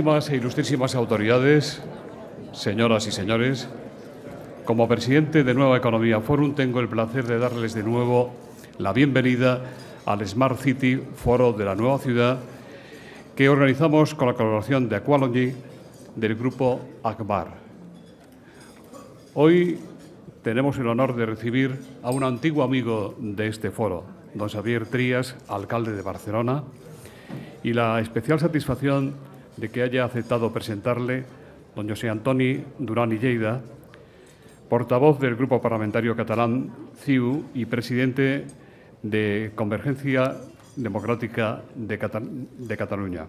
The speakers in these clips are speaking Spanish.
Muchísimas e ilustrísimas autoridades, señoras y señores, como presidente de Nueva Economía Forum tengo el placer de darles de nuevo la bienvenida al Smart City Foro de la Nueva Ciudad que organizamos con la colaboración de Aqualogy del grupo akbar Hoy tenemos el honor de recibir a un antiguo amigo de este foro, don Xavier Trías, alcalde de Barcelona, y la especial satisfacción de que haya aceptado presentarle don José Antoni Durán y Lleida, portavoz del Grupo Parlamentario Catalán CIU y presidente de Convergencia Democrática de, de Cataluña.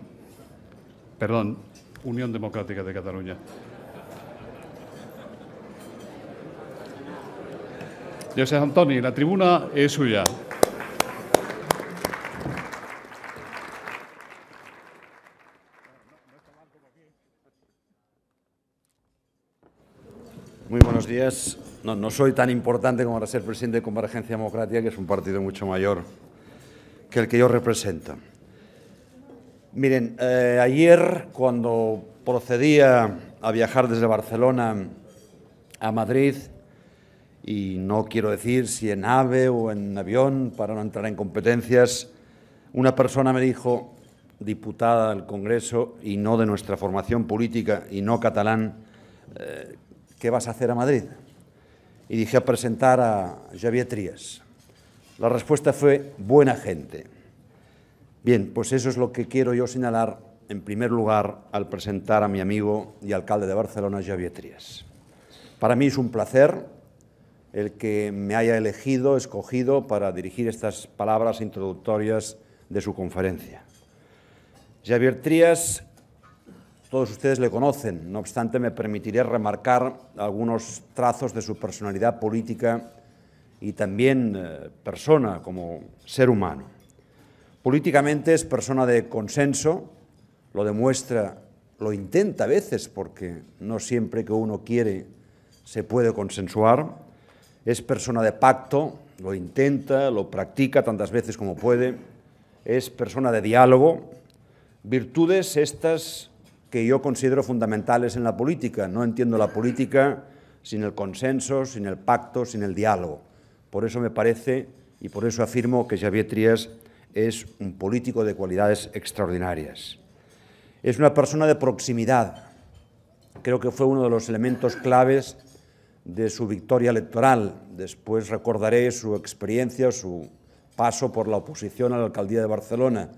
Perdón, Unión Democrática de Cataluña. José Antoni, la tribuna es suya. Muy buenos días. No, soy tan importante como para ser presidente de Convergencia Democrática, que es un partido mucho mayor que el que yo represento. Miren, eh, ayer cuando procedía a viajar desde Barcelona a Madrid, y no quiero decir si en ave o en avión, para no entrar en competencias, una persona me dijo, diputada del Congreso y no de nuestra formación política y no catalán, eh, ¿qué vas a hacer a Madrid? Y dije a presentar a Javier Trías. La respuesta fue buena gente. Bien, pues eso es lo que quiero yo señalar en primer lugar al presentar a mi amigo y alcalde de Barcelona, Javier Trías. Para mí es un placer el que me haya elegido, escogido para dirigir estas palabras introductorias de su conferencia. Javier Trías todos ustedes le conocen, no obstante me permitiré remarcar algunos trazos de su personalidad política y también eh, persona como ser humano. Políticamente es persona de consenso, lo demuestra, lo intenta a veces porque no siempre que uno quiere se puede consensuar, es persona de pacto, lo intenta, lo practica tantas veces como puede, es persona de diálogo, virtudes estas que yo considero fundamentales en la política. No entiendo la política sin el consenso, sin el pacto, sin el diálogo. Por eso me parece y por eso afirmo que Xavier Trias es un político de cualidades extraordinarias. Es una persona de proximidad. Creo que fue uno de los elementos claves de su victoria electoral. Después recordaré su experiencia, su paso por la oposición a la alcaldía de Barcelona.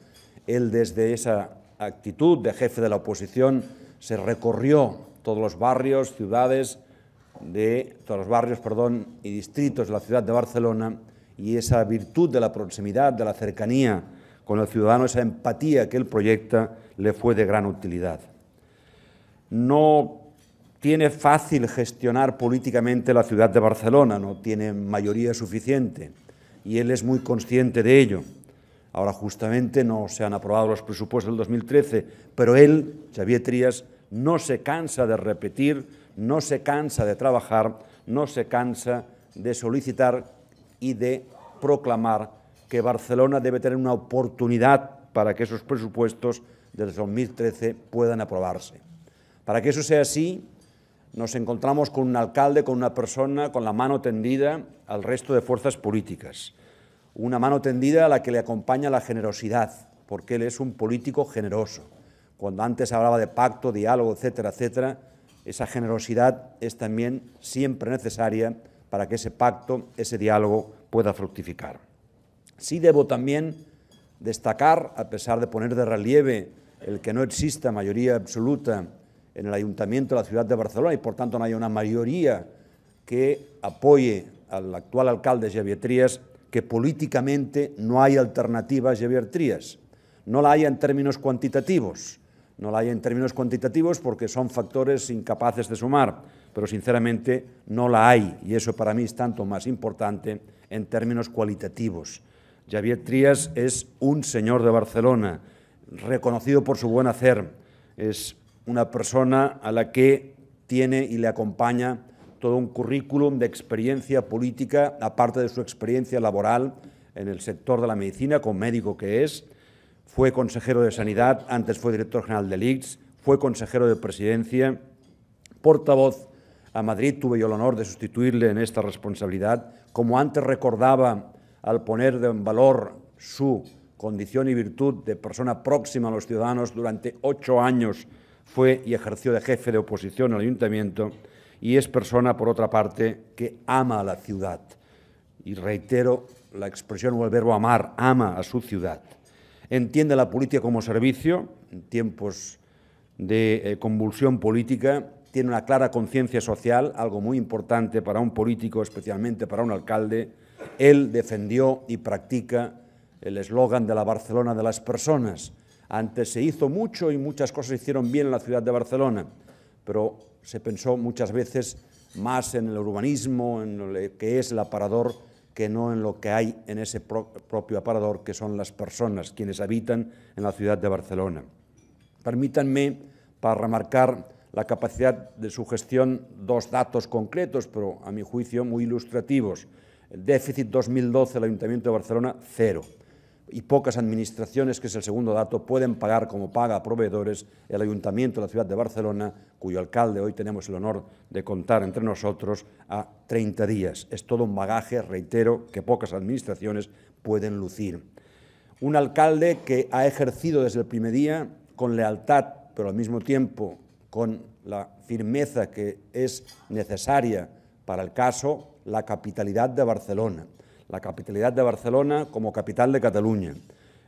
Él desde esa actitud de jefe de la oposición se recorrió todos los barrios, ciudades de todos los barrios, perdón, y distritos de la ciudad de Barcelona y esa virtud de la proximidad, de la cercanía con el ciudadano, esa empatía que él proyecta le fue de gran utilidad. No tiene fácil gestionar políticamente la ciudad de Barcelona, no tiene mayoría suficiente y él es muy consciente de ello. Ahora justamente no se han aprobado los presupuestos del 2013, pero él, Xavier Trías, no se cansa de repetir, no se cansa de trabajar, no se cansa de solicitar y de proclamar que Barcelona debe tener una oportunidad para que esos presupuestos del 2013 puedan aprobarse. Para que eso sea así, nos encontramos con un alcalde, con una persona, con la mano tendida al resto de fuerzas políticas una mano tendida a la que le acompaña la generosidad, porque él es un político generoso. Cuando antes hablaba de pacto, diálogo, etcétera, etcétera, esa generosidad es también siempre necesaria para que ese pacto, ese diálogo pueda fructificar. Sí debo también destacar, a pesar de poner de relieve el que no exista mayoría absoluta en el ayuntamiento de la ciudad de Barcelona y por tanto no haya una mayoría que apoye al actual alcalde Xavier Trías que políticamente no hay alternativas, a Javier Trías. No la hay en términos cuantitativos, no la hay en términos cuantitativos porque son factores incapaces de sumar, pero sinceramente no la hay y eso para mí es tanto más importante en términos cualitativos. Javier Trías es un señor de Barcelona, reconocido por su buen hacer, es una persona a la que tiene y le acompaña todo un currículum de experiencia política, aparte de su experiencia laboral en el sector de la medicina, ...con médico que es. Fue consejero de Sanidad, antes fue director general del ICS, fue consejero de Presidencia, portavoz a Madrid. Tuve yo el honor de sustituirle en esta responsabilidad. Como antes recordaba, al poner en valor su condición y virtud de persona próxima a los ciudadanos durante ocho años, fue y ejerció de jefe de oposición al ayuntamiento y es persona, por otra parte, que ama a la ciudad. Y reitero la expresión o el verbo amar, ama a su ciudad. Entiende la política como servicio, en tiempos de eh, convulsión política, tiene una clara conciencia social, algo muy importante para un político, especialmente para un alcalde. Él defendió y practica el eslogan de la Barcelona de las personas. Antes se hizo mucho y muchas cosas se hicieron bien en la ciudad de Barcelona, pero se pensó muchas veces más en el urbanismo, en lo que es el aparador, que no en lo que hay en ese propio aparador, que son las personas quienes habitan en la ciudad de Barcelona. Permítanme, para remarcar la capacidad de su gestión, dos datos concretos, pero a mi juicio muy ilustrativos. El déficit 2012 del Ayuntamiento de Barcelona, cero y pocas administraciones, que es el segundo dato, pueden pagar como paga a proveedores el Ayuntamiento de la Ciudad de Barcelona, cuyo alcalde hoy tenemos el honor de contar entre nosotros, a 30 días. Es todo un bagaje, reitero, que pocas administraciones pueden lucir. Un alcalde que ha ejercido desde el primer día con lealtad, pero al mismo tiempo con la firmeza que es necesaria para el caso, la capitalidad de Barcelona la capitalidad de Barcelona como capital de Cataluña.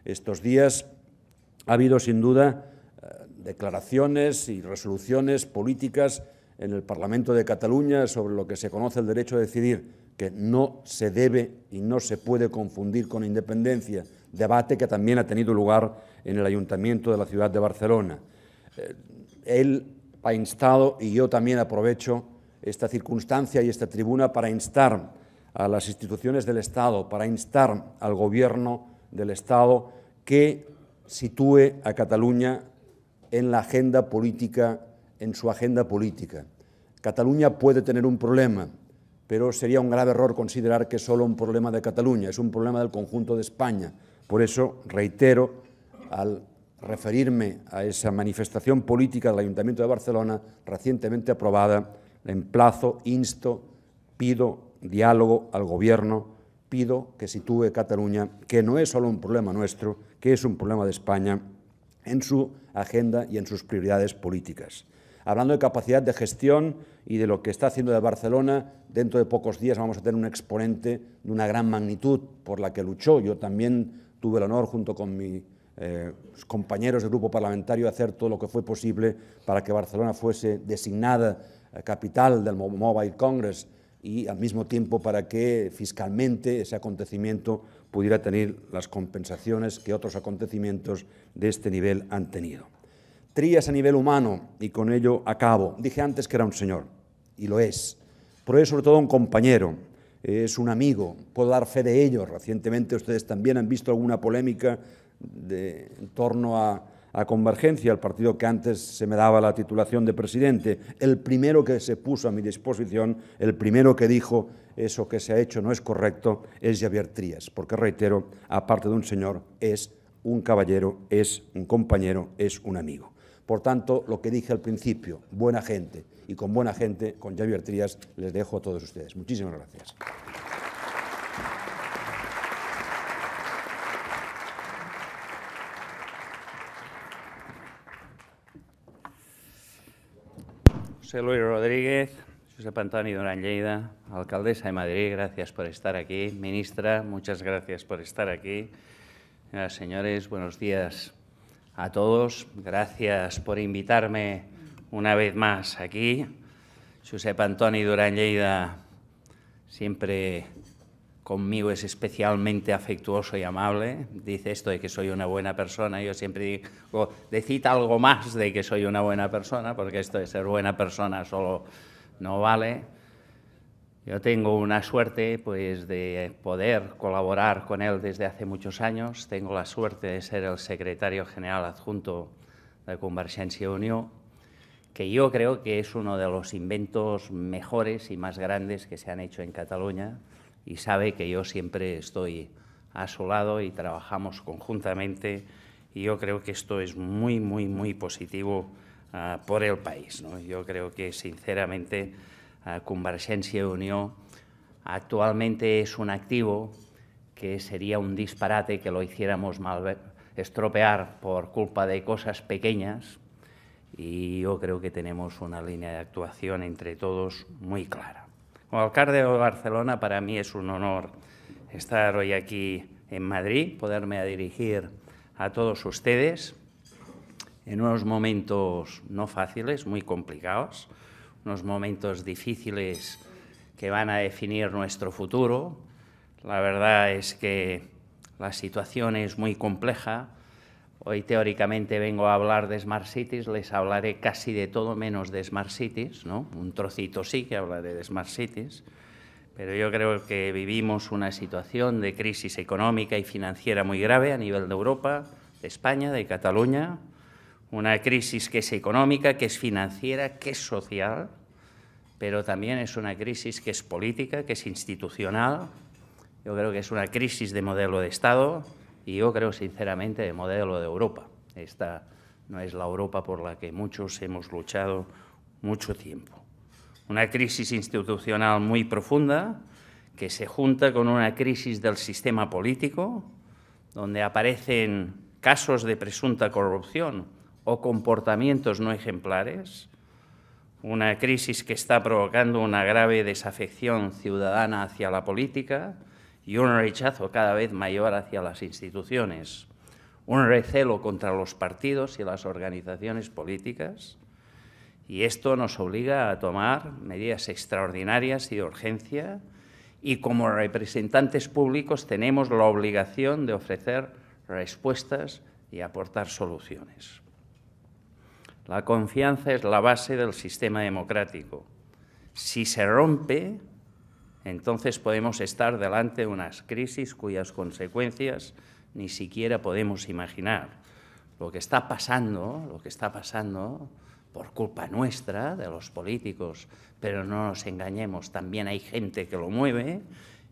Estos días ha habido sin duda eh, declaraciones y resoluciones políticas en el Parlamento de Cataluña sobre lo que se conoce el derecho a decidir, que no se debe y no se puede confundir con independencia, debate que también ha tenido lugar en el Ayuntamiento de la ciudad de Barcelona. Eh, él ha instado, y yo también aprovecho esta circunstancia y esta tribuna para instar a las instituciones del Estado para instar al gobierno del Estado que sitúe a Cataluña en la agenda política, en su agenda política. Cataluña puede tener un problema, pero sería un grave error considerar que es solo un problema de Cataluña, es un problema del conjunto de España. Por eso reitero al referirme a esa manifestación política del Ayuntamiento de Barcelona recientemente aprobada, le emplazo, insto, pido diálogo al gobierno, pido que sitúe Cataluña, que no es solo un problema nuestro, que es un problema de España, en su agenda y en sus prioridades políticas. Hablando de capacidad de gestión y de lo que está haciendo de Barcelona, dentro de pocos días vamos a tener un exponente de una gran magnitud por la que luchó. Yo también tuve el honor, junto con mis eh, compañeros del grupo parlamentario ...de hacer todo lo que fue posible para que Barcelona fuese designada eh, capital del Mobile Congress y al mismo tiempo para que fiscalmente ese acontecimiento pudiera tener las compensaciones que otros acontecimientos de este nivel han tenido. Trías a nivel humano, y con ello acabo. Dije antes que era un señor, y lo es, pero es sobre todo un compañero, es un amigo, puedo dar fe de ello. Recientemente ustedes también han visto alguna polémica de, en torno a a Convergencia, el partido que antes se me daba la titulación de presidente, el primero que se puso a mi disposición, el primero que dijo eso que se ha hecho no es correcto, es Javier Trías, porque reitero, aparte de un señor, es un caballero, es un compañero, es un amigo. Por tanto, lo que dije al principio, buena gente, y con buena gente, con Javier Trías, les dejo a todos ustedes. Muchísimas gracias. Luis Rodríguez, Josep Antonio Durán Lleida, alcaldesa de Madrid, gracias por estar aquí. Ministra, muchas gracias por estar aquí. Señoras y señores, buenos días a todos. Gracias por invitarme una vez más aquí. Josep Antoni Durán Lleida, siempre conmigo es especialmente afectuoso y amable, dice esto de que soy una buena persona, yo siempre digo, decita algo más de que soy una buena persona, porque esto de ser buena persona solo no vale. Yo tengo una suerte pues, de poder colaborar con él desde hace muchos años, tengo la suerte de ser el secretario general adjunto de Convergencia Unión, que yo creo que es uno de los inventos mejores y más grandes que se han hecho en Cataluña y sabe que yo siempre estoy a su lado y trabajamos conjuntamente y yo creo que esto es muy, muy, muy positivo ah, por el país. Yo creo que, sinceramente, uh, ah, Convergencia y Unión actualmente es un activo que sería un disparate que lo hiciéramos mal eh, estropear por culpa de cosas pequeñas y yo creo que tenemos una línea de actuación entre todos muy clara. Como alcalde de Barcelona, para mí es un honor estar hoy aquí en Madrid, poderme dirigir a todos ustedes en unos momentos no fáciles, muy complicados, unos momentos difíciles que van a definir nuestro futuro. La verdad es que la situación es muy compleja, Hoy teóricamente vengo a hablar de Smart Cities, les hablaré casi de todo menos de Smart Cities, ¿no? Un trocito sí que hablaré de Smart Cities, pero yo creo que vivimos una situación de crisis económica y financiera muy grave a nivel de Europa, de España, de Cataluña, una crisis que es económica, que es financiera, que es social, pero también es una crisis que es política, que es institucional, yo creo que es una crisis de modelo de Estado, y yo creo sinceramente de modelo de Europa. Esta no es la Europa por la que muchos hemos luchado mucho tiempo. Una crisis institucional muy profunda que se junta con una crisis del sistema político, donde aparecen casos de presunta corrupción o comportamientos no ejemplares, una crisis que está provocando una grave desafección ciudadana hacia la política, y un rechazo cada vez mayor hacia las instituciones, un recelo contra los partidos y las organizaciones políticas, y esto nos obliga a tomar medidas extraordinarias y de urgencia, y como representantes públicos tenemos la obligación de ofrecer respuestas y aportar soluciones. La confianza es la base del sistema democrático. Si se rompe, entonces podemos estar delante de unas crisis cuyas consecuencias ni siquiera podemos imaginar. Lo que está pasando, lo que está pasando por culpa nuestra, de los políticos, pero no nos engañemos, también hay gente que lo mueve,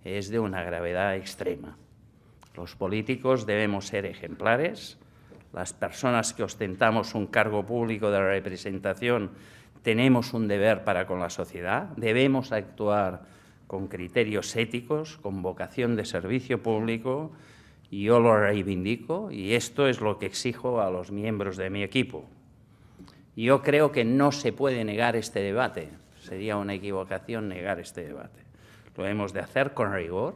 es de una gravedad extrema. Los políticos debemos ser ejemplares, las personas que ostentamos un cargo público de la representación tenemos un deber para con la sociedad, debemos actuar con criterios éticos, con vocación de servicio público, y yo lo reivindico, y esto es lo que exijo a los miembros de mi equipo. Yo creo que no se puede negar este debate, sería una equivocación negar este debate. Lo hemos de hacer con rigor,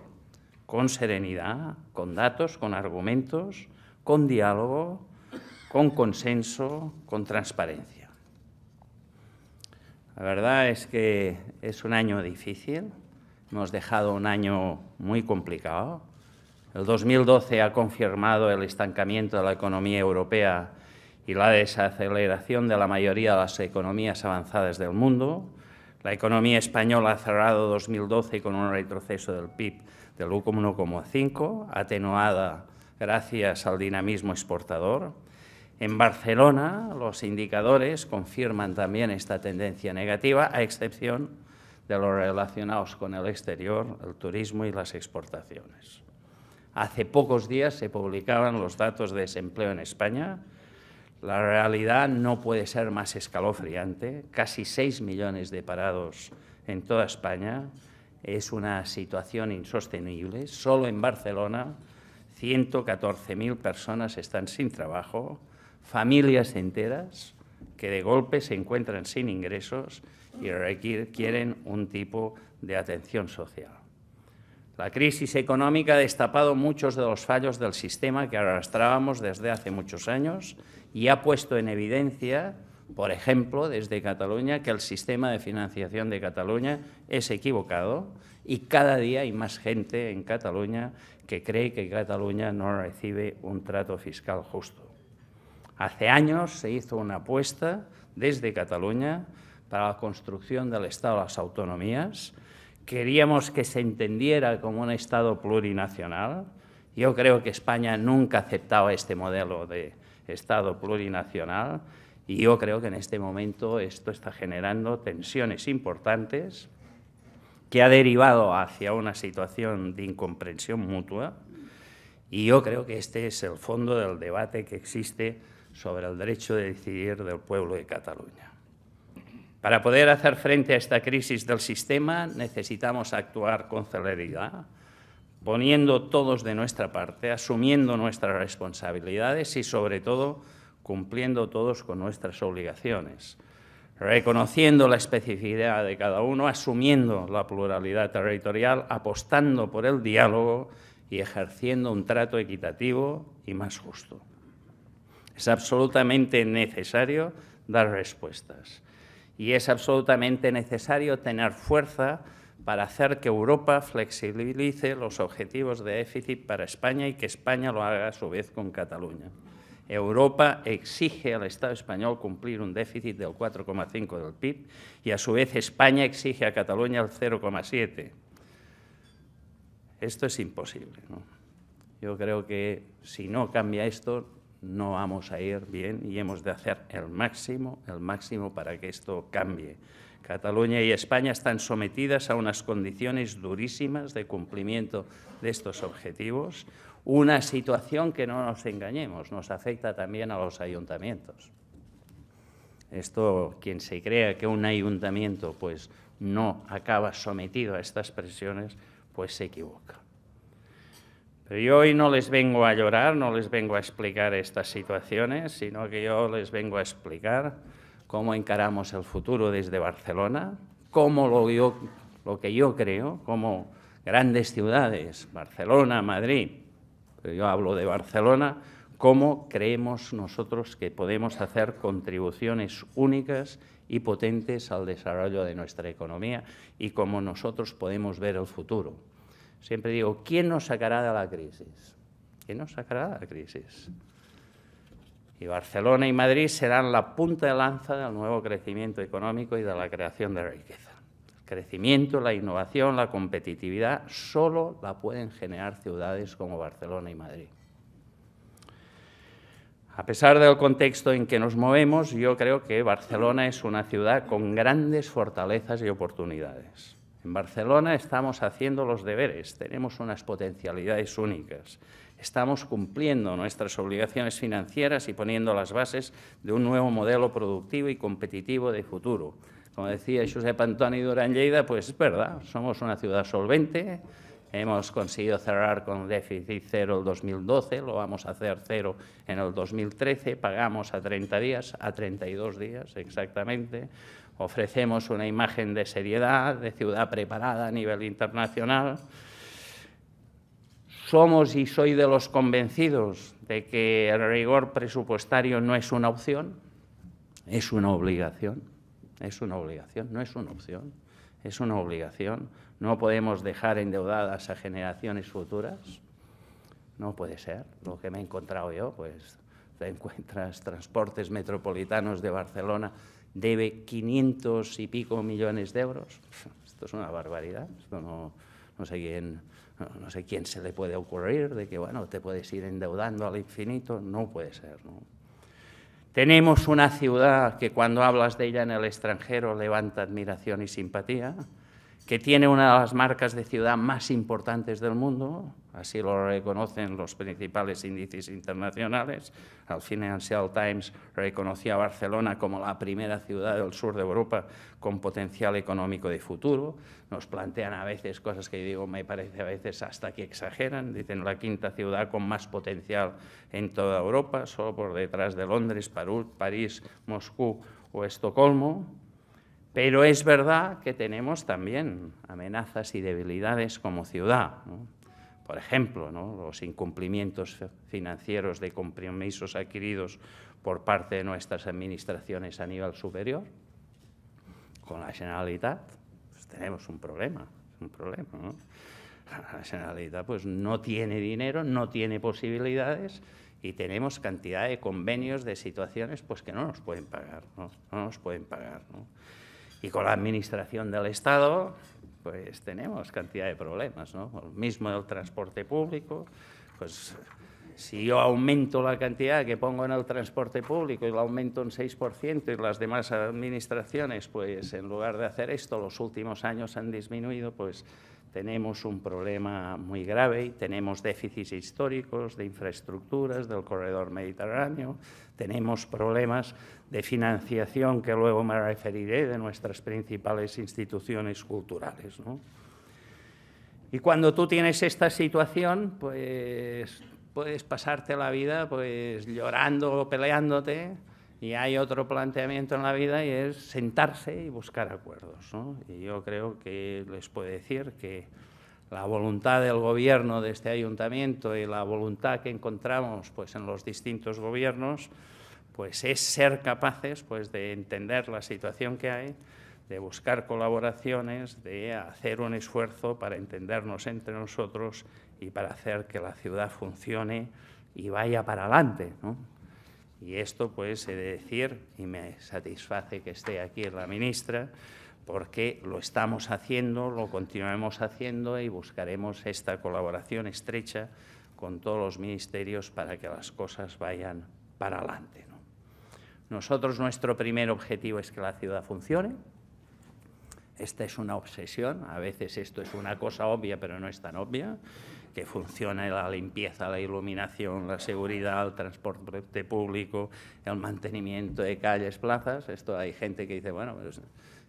con serenidad, con datos, con argumentos, con diálogo, con consenso, con transparencia. La verdad es que es un año difícil, Hemos dejado un año muy complicado. El 2012 ha confirmado el estancamiento de la economía europea y la desaceleración de la mayoría de las economías avanzadas del mundo. La economía española ha cerrado 2012 con un retroceso del PIB del 1,5, atenuada gracias al dinamismo exportador. En Barcelona, los indicadores confirman también esta tendencia negativa, a excepción de lo relacionados con el exterior, el turismo y las exportaciones. Hace pocos días se publicaban los datos de desempleo en España. La realidad no puede ser más escalofriante. Casi 6 millones de parados en toda España. Es una situación insostenible. Solo en Barcelona 114.000 personas están sin trabajo, familias enteras que de golpe se encuentran sin ingresos y requieren un tipo de atención social. La crisis económica ha destapado muchos de los fallos del sistema que arrastrábamos desde hace muchos años y ha puesto en evidencia, por ejemplo, desde Cataluña, que el sistema de financiación de Cataluña es equivocado y cada día hay más gente en Cataluña que cree que Cataluña no recibe un trato fiscal justo. Hace años se hizo una apuesta desde Cataluña para la construcción del Estado de las autonomías. Queríamos que se entendiera como un Estado plurinacional. Yo creo que España nunca aceptaba este modelo de Estado plurinacional y yo creo que en este momento esto está generando tensiones importantes que ha derivado hacia una situación de incomprensión mutua y yo creo que este es el fondo del debate que existe sobre el derecho de decidir del pueblo de Cataluña. Para poder hacer frente a esta crisis del sistema necesitamos actuar con celeridad, poniendo todos de nuestra parte, asumiendo nuestras responsabilidades y, sobre todo, cumpliendo todos con nuestras obligaciones, reconociendo la especificidad de cada uno, asumiendo la pluralidad territorial, apostando por el diálogo y ejerciendo un trato equitativo y más justo. Es absolutamente necesario dar respuestas y es absolutamente necesario tener fuerza para hacer que Europa flexibilice los objetivos de déficit para España y que España lo haga a su vez con Cataluña. Europa exige al Estado español cumplir un déficit del 4,5 del PIB y a su vez España exige a Cataluña el 0,7. Esto es imposible. Yo creo que si no cambia esto, no vamos a ir bien y hemos de hacer el máximo, el máximo para que esto cambie. Cataluña y España están sometidas a unas condiciones durísimas de cumplimiento de estos objetivos, una situación que no nos engañemos, nos afecta también a los ayuntamientos. Esto, quien se crea que un ayuntamiento pues, no acaba sometido a estas presiones, pues se equivoca yo hoy no les vengo a llorar, no les vengo a explicar estas situaciones, sino que yo les vengo a explicar cómo encaramos el futuro desde Barcelona, cómo lo, que yo creo, como grandes ciudades, Barcelona, Madrid, yo hablo de Barcelona, cómo creemos nosotros que podemos hacer contribuciones únicas y potentes al desarrollo de nuestra economía y cómo nosotros podemos ver el futuro. Siempre digo, ¿quién nos sacará de la crisis? ¿Quién nos sacará de la crisis? Y Barcelona y Madrid serán la punta de lanza del nuevo crecimiento económico y de la creación de riqueza. El crecimiento, la innovación, la competitividad solo la pueden generar ciudades como Barcelona y Madrid. A pesar del contexto en que nos movemos, yo creo que Barcelona es una ciudad con grandes fortalezas y oportunidades. En Barcelona estamos haciendo los deberes, tenemos unas potencialidades únicas, estamos cumpliendo nuestras obligaciones financieras y poniendo las bases de un nuevo modelo productivo y competitivo de futuro. Como decía Josep Antoni Durán Lleida, pues es verdad, somos una ciudad solvente, Hemos conseguido cerrar con déficit cero el 2012, lo vamos a hacer cero en el 2013, pagamos a 30 días, a 32 días exactamente. Ofrecemos una imagen de seriedad, de ciudad preparada a nivel internacional. Somos y soy de los convencidos de que el rigor presupuestario no es una opción, es una obligación. Es una obligación, no es una opción, es una obligación. No podemos dejar endeudadas a generaciones futuras. No puede ser. Lo que me he encontrado yo, pues te encuentras transportes metropolitanos de Barcelona debe 500 y pico millones de euros. Esto es una barbaridad. no, sé quién, no, sé quién se le puede ocurrir de que bueno, te puedes ir endeudando al infinito. No puede ser. Tenemos una ciudad que cuando hablas de ella en el extranjero levanta admiración y simpatía, que tiene una de las marcas de ciudad más importantes del mundo, así lo reconocen los principales índices internacionales. al Financial Times reconocía a Barcelona como la primera ciudad del sur de Europa con potencial económico de futuro. Nos plantean a veces cosas que yo digo, me parece a veces hasta que exageran. Dicen la quinta ciudad con más potencial en toda Europa, solo por detrás de Londres, París, Moscú o Estocolmo. Pero es verdad que tenemos también amenazas y debilidades como ciudad. Por ejemplo, los incumplimientos financieros de compromisos adquiridos por parte de nuestras administraciones a nivel superior. Con la Generalitat pues tenemos un problema, un problema. ¿no? La Generalitat pues, no tiene dinero, no tiene posibilidades y tenemos cantidad de convenios, de situaciones pues, que no nos pueden pagar. No, no nos pueden pagar ¿no? Y con la Administración del Estado, pues tenemos cantidad de problemas, ¿no? El mismo del transporte público, pues si yo aumento la cantidad que pongo en el transporte público y lo aumento un 6% y las demás administraciones, pues en lugar de hacer esto, los últimos años han disminuido, pues tenemos un problema muy grave tenemos déficits históricos de infraestructuras del corredor mediterráneo, tenemos problemas de financiación que luego me referiré de nuestras principales instituciones culturales. Y cuando tú tienes esta situación, pues puedes pasarte la vida pues llorando o peleándote y hay otro planteamiento en la vida y es sentarse y buscar acuerdos. Y yo creo que les puedo decir que la voluntad del gobierno de este ayuntamiento y la voluntad que encontramos pues, en los distintos gobiernos pues, es ser capaces pues, de entender la situación que hay, de buscar colaboraciones, de hacer un esfuerzo para entendernos entre nosotros y para hacer que la ciudad funcione y vaya para adelante. ¿no? Y esto, pues, he de decir, y me satisface que esté aquí la ministra, porque lo estamos haciendo, lo continuaremos haciendo y buscaremos esta colaboración estrecha con todos los ministerios para que las cosas vayan para adelante. Nosotros, nuestro primer objetivo es que la ciudad funcione. Esta es una obsesión, a veces esto es una cosa obvia, pero no es tan obvia que funcione la limpieza, la iluminación, la seguridad, el transporte público, el mantenimiento de calles, plazas. Esto hay gente que dice, bueno, pues,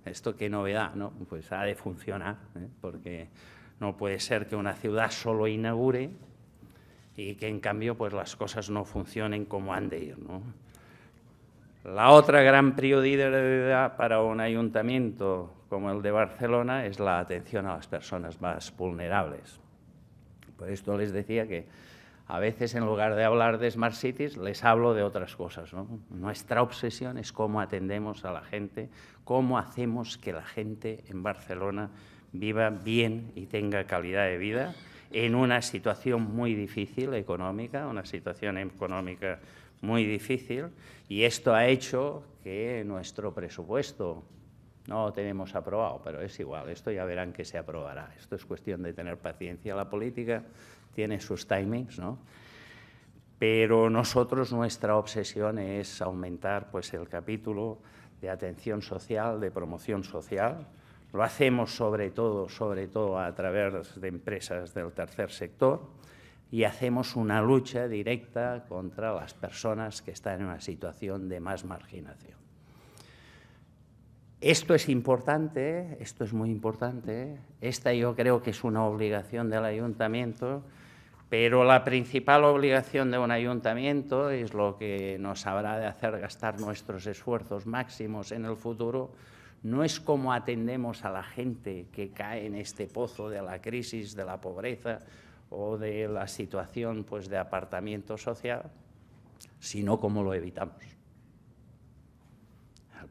esto qué novedad, ¿no? Pues ha de funcionar, ¿eh? porque no puede ser que una ciudad solo inaugure y que en cambio pues las cosas no funcionen como han de ir, La otra gran prioridad para un ayuntamiento como el de Barcelona es la atención a las personas más vulnerables. Por esto les decía que a veces en lugar de hablar de Smart Cities les hablo de otras cosas. Nuestra obsesión es cómo atendemos a la gente, cómo hacemos que la gente en Barcelona viva bien y tenga calidad de vida en una situación muy difícil económica, una situación económica muy difícil, y esto ha hecho que nuestro presupuesto no lo tenemos aprobado, pero es igual, esto ya verán que se aprobará. Esto es cuestión de tener paciencia. La política tiene sus timings, ¿no? Pero nosotros, nuestra obsesión es aumentar pues, el capítulo de atención social, de promoción social. Lo hacemos sobre todo, sobre todo a través de empresas del tercer sector y hacemos una lucha directa contra las personas que están en una situación de más marginación. Esto es importante, esto es muy importante. Esta yo creo que es una obligación del ayuntamiento, pero la principal obligación de un ayuntamiento es lo que nos habrá de hacer gastar nuestros esfuerzos máximos en el futuro. No es cómo atendemos a la gente que cae en este pozo de la crisis, de la pobreza o de la situación pues, de apartamiento social, sino cómo lo evitamos.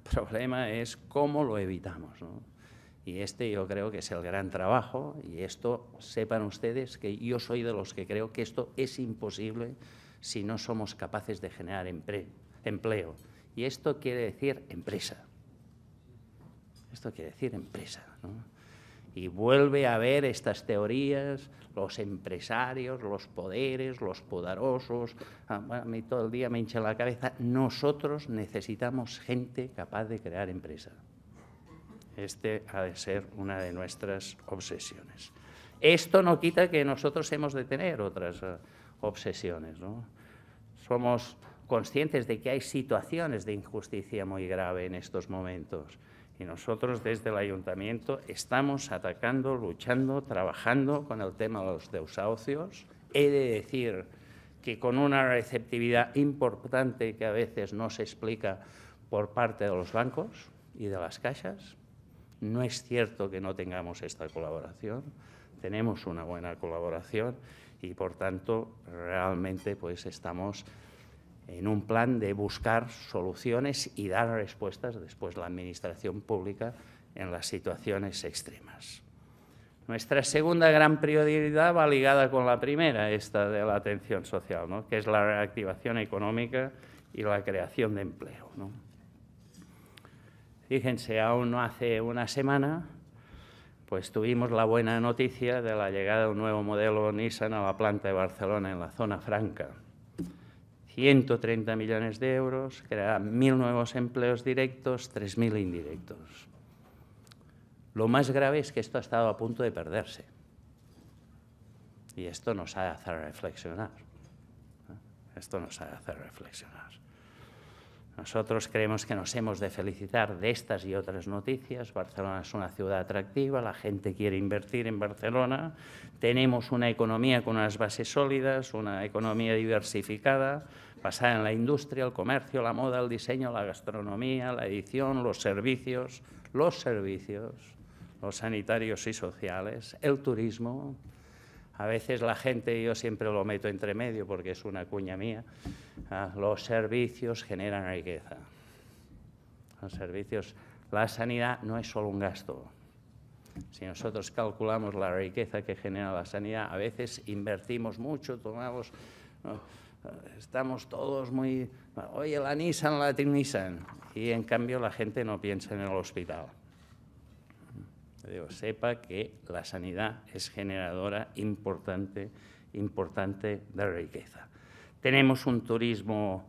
El problema es cómo lo evitamos. ¿no? Y este yo creo que es el gran trabajo y esto sepan ustedes que yo soy de los que creo que esto es imposible si no somos capaces de generar empleo. Y esto quiere decir empresa. Esto quiere decir empresa. ¿no? y vuelve a ver estas teorías, los empresarios, los poderes, los poderosos. Ah, a mí todo el día me hincha la cabeza. Nosotros necesitamos gente capaz de crear empresa. Este ha de ser una de nuestras obsesiones. Esto no quita que nosotros hemos de tener otras ah, obsesiones. ¿no? Somos conscientes de que hay situaciones de injusticia muy grave en estos momentos y nosotros desde el ayuntamiento estamos atacando, luchando, trabajando con el tema de los desahucios. He de decir que con una receptividad importante que a veces no se explica por parte de los bancos y de las cajas, no es cierto que no tengamos esta colaboración. Tenemos una buena colaboración y, por tanto, realmente pues estamos en un plan de buscar soluciones y dar respuestas después la administración pública en las situaciones extremas. Nuestra segunda gran prioridad va ligada con la primera, esta de la atención social, ¿no? que es la reactivación económica y la creación de empleo. Fíjense, aún no hace una semana pues tuvimos la buena noticia de la llegada de un nuevo modelo Nissan a la planta de Barcelona en la zona franca 130 millones de euros, creará 1.000 nuevos empleos directos, 3.000 indirectos. Lo más grave es que esto ha estado a punto de perderse. Y esto nos ha hacer reflexionar. Esto nos ha hacer reflexionar. Nosotros creemos que nos hemos de felicitar de estas y otras noticias. Barcelona es una ciudad atractiva, la gente quiere invertir en Barcelona, tenemos una economía con unas bases sólidas, una economía diversificada, Basada en la industria, el comercio, la moda, el diseño, la gastronomía, la edición, los servicios, los servicios, los sanitarios y sociales, el turismo. A veces la gente, yo siempre lo meto entre medio porque es una cuña mía, ah, los servicios generan riqueza. Los servicios, la sanidad no es solo un gasto, si nosotros calculamos la riqueza que genera la sanidad, a veces invertimos mucho, tomamos, estamos todos muy, oye, la Nissan, la Nissan, y en cambio la gente no piensa en el hospital. Digo, sepa que la sanidad es generadora importante, importante de riqueza. Tenemos un turismo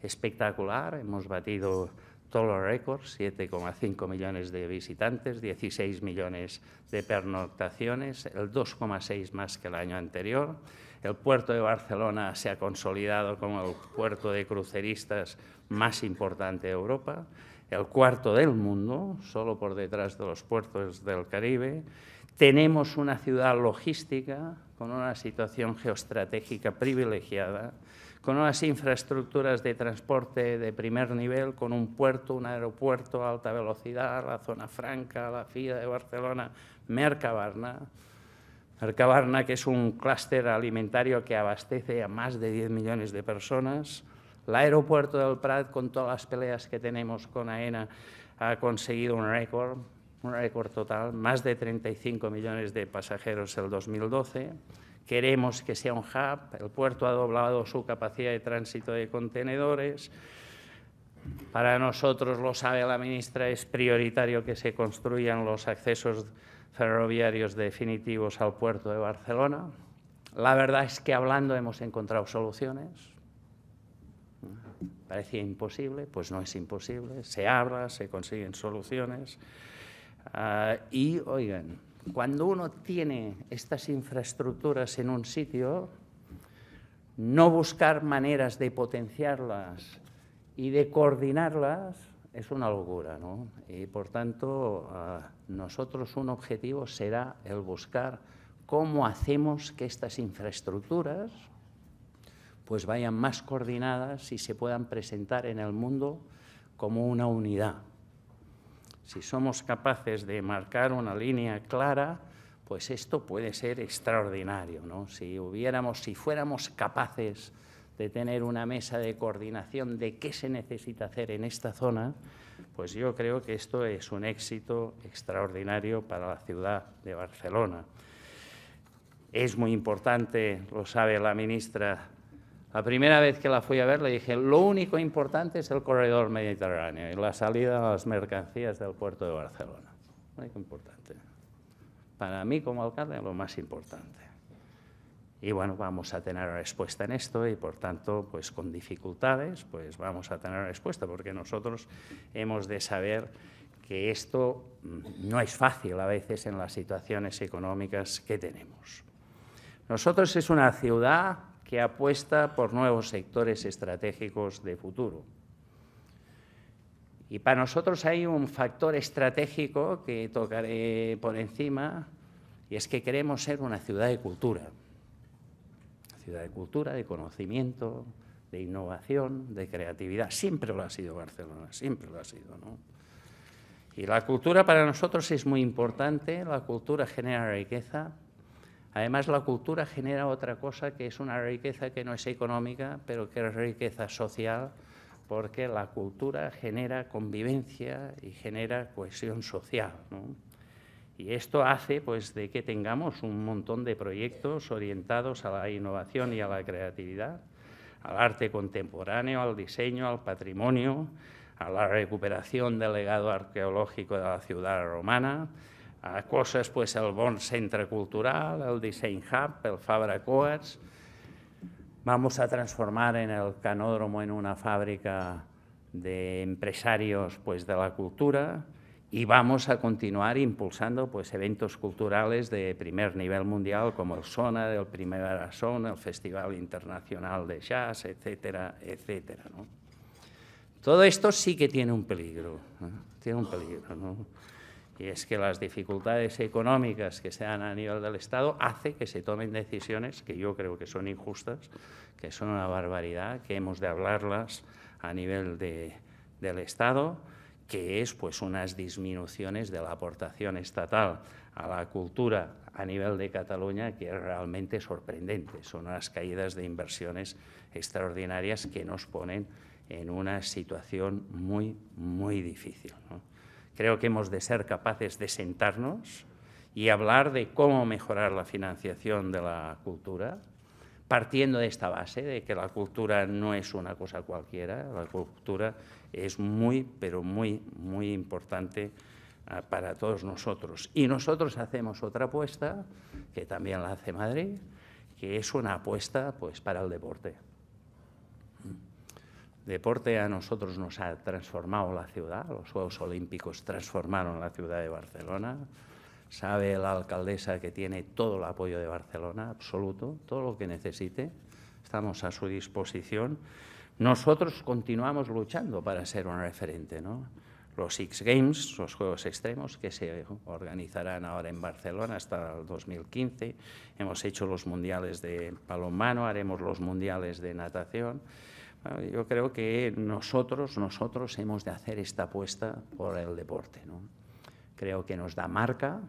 espectacular, hemos batido todos los récords, 7,5 millones de visitantes, 16 millones de pernoctaciones, el 2,6 más que el año anterior el puerto de Barcelona se ha consolidado como el puerto de cruceristas más importante de Europa, el cuarto del mundo, solo por detrás de los puertos del Caribe. Tenemos una ciudad logística con una situación geoestratégica privilegiada, con unas infraestructuras de transporte de primer nivel, con un puerto, un aeropuerto a alta velocidad, la zona franca, la FIA de Barcelona, Mercabarna cabarna, que es un clúster alimentario que abastece a más de 10 millones de personas. El aeropuerto del Prat, con todas las peleas que tenemos con AENA, ha conseguido un récord, un récord total, más de 35 millones de pasajeros el 2012. Queremos que sea un hub, el puerto ha doblado su capacidad de tránsito de contenedores. Para nosotros, lo sabe la ministra, es prioritario que se construyan los accesos ferroviarios definitivos al puerto de Barcelona. La verdad es que hablando hemos encontrado soluciones. Parecía imposible, pues no es imposible. Se habla, se consiguen soluciones. Ah, y, oigan, cuando uno tiene estas infraestructuras en un sitio, no buscar maneras de potenciarlas y de coordinarlas es una locura, ¿no? Y por tanto, ah, nosotros un objetivo será el buscar cómo hacemos que estas infraestructuras pues vayan más coordinadas y se puedan presentar en el mundo como una unidad. Si somos capaces de marcar una línea clara, pues esto puede ser extraordinario, ¿no? si fuéramos capaces de tener una mesa de coordinación de qué se necesita hacer en esta zona, pues yo creo que esto es un éxito extraordinario para la ciudad de Barcelona. Es muy importante, lo sabe la ministra. La primera vez que la fui a ver le dije, lo único importante es el corredor mediterráneo y la salida de las mercancías del puerto de Barcelona. Muy importante. Para mí como alcalde lo más importante y bueno, vamos a tener respuesta en esto y por tanto, pues con dificultades, pues vamos a tener una respuesta porque nosotros hemos de saber que esto mm, no es fácil a veces en las situaciones económicas que tenemos. Nosotros es una ciudad que apuesta por nuevos sectores estratégicos de futuro. Y para nosotros hay un factor estratégico que tocaré por encima, y es que queremos ser una ciudad de cultura ciudad de cultura, de conocimiento, de innovación, de creatividad. Siempre lo ha sido Barcelona, siempre lo ha sido. ¿no? Y la cultura para nosotros es muy importante, la cultura genera riqueza. Además, la cultura genera otra cosa que es una riqueza que no es económica, pero que es riqueza social, porque la cultura genera convivencia y genera cohesión social. ¿no? Y esto hace pues, de que tengamos un montón de proyectos orientados a la innovación y a la creatividad, al arte contemporáneo, al diseño, al patrimonio, a la recuperación del legado arqueológico de la ciudad romana, a cosas, pues el Bon Centre Cultural, el Design Hub, el Fabra Coats. Vamos a transformar en el canódromo en una fábrica de empresarios pues, de la cultura, y vamos a continuar impulsando pues, eventos culturales de primer nivel mundial como el SONA, el Primera SONA, el Festival Internacional de Jazz, etcétera, etcétera. Todo esto sí que tiene un peligro, tiene un peligro, ¿no? y es que las dificultades económicas que se dan a nivel del Estado hace que se tomen decisiones que yo creo que son injustas, que son una barbaridad, que hemos de hablarlas a nivel del Estado que es pues unas disminuciones de la aportación estatal a la cultura a nivel de Cataluña que es realmente sorprendente. Son unas caídas de inversiones extraordinarias que nos ponen en una situación muy, muy difícil. Creo que hemos de ser capaces de sentarnos y hablar de cómo mejorar la financiación de la cultura, partiendo de esta base de que la cultura no es una cosa cualquiera, la cultura es muy, pero muy, muy importante ah, para todos nosotros. Y nosotros hacemos otra apuesta, que también la hace Madrid, que es una apuesta pues, para el deporte. Mm. deporte a nosotros nos ha transformado la ciudad, los Juegos Olímpicos transformaron la ciudad de Barcelona, Sabe la alcaldesa que tiene todo el apoyo de Barcelona, absoluto, todo lo que necesite. Estamos a su disposición. Nosotros continuamos luchando para ser un referente. Los X Games, los Juegos Extremos, que se organizarán ahora en Barcelona hasta el 2015. Hemos hecho los mundiales de palomano, haremos los mundiales de natación. yo creo que nosotros, nosotros hemos de hacer esta apuesta por el deporte creo que nos da marca,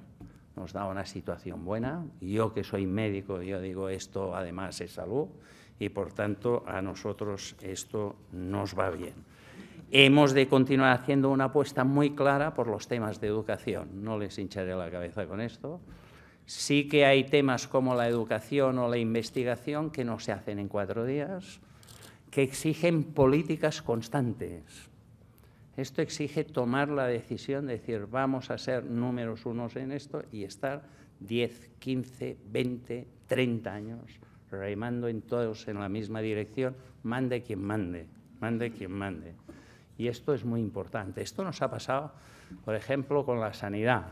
nos da una situación buena. Yo que soy médico, yo digo esto además es salud y por tanto a nosotros esto nos va bien. Hemos de continuar haciendo una apuesta muy clara por los temas de educación. No les hincharé la cabeza con esto. Sí que hay temas como la educación o la investigación que no se hacen en cuatro días, que exigen políticas constantes esto exige tomar la decisión de decir, vamos a ser números unos en esto y estar 10, 15, 20, 30 años reimando en todos en la misma dirección, mande quien mande, mande quien mande. Y esto es muy importante. Esto nos ha pasado, por ejemplo, con la sanidad.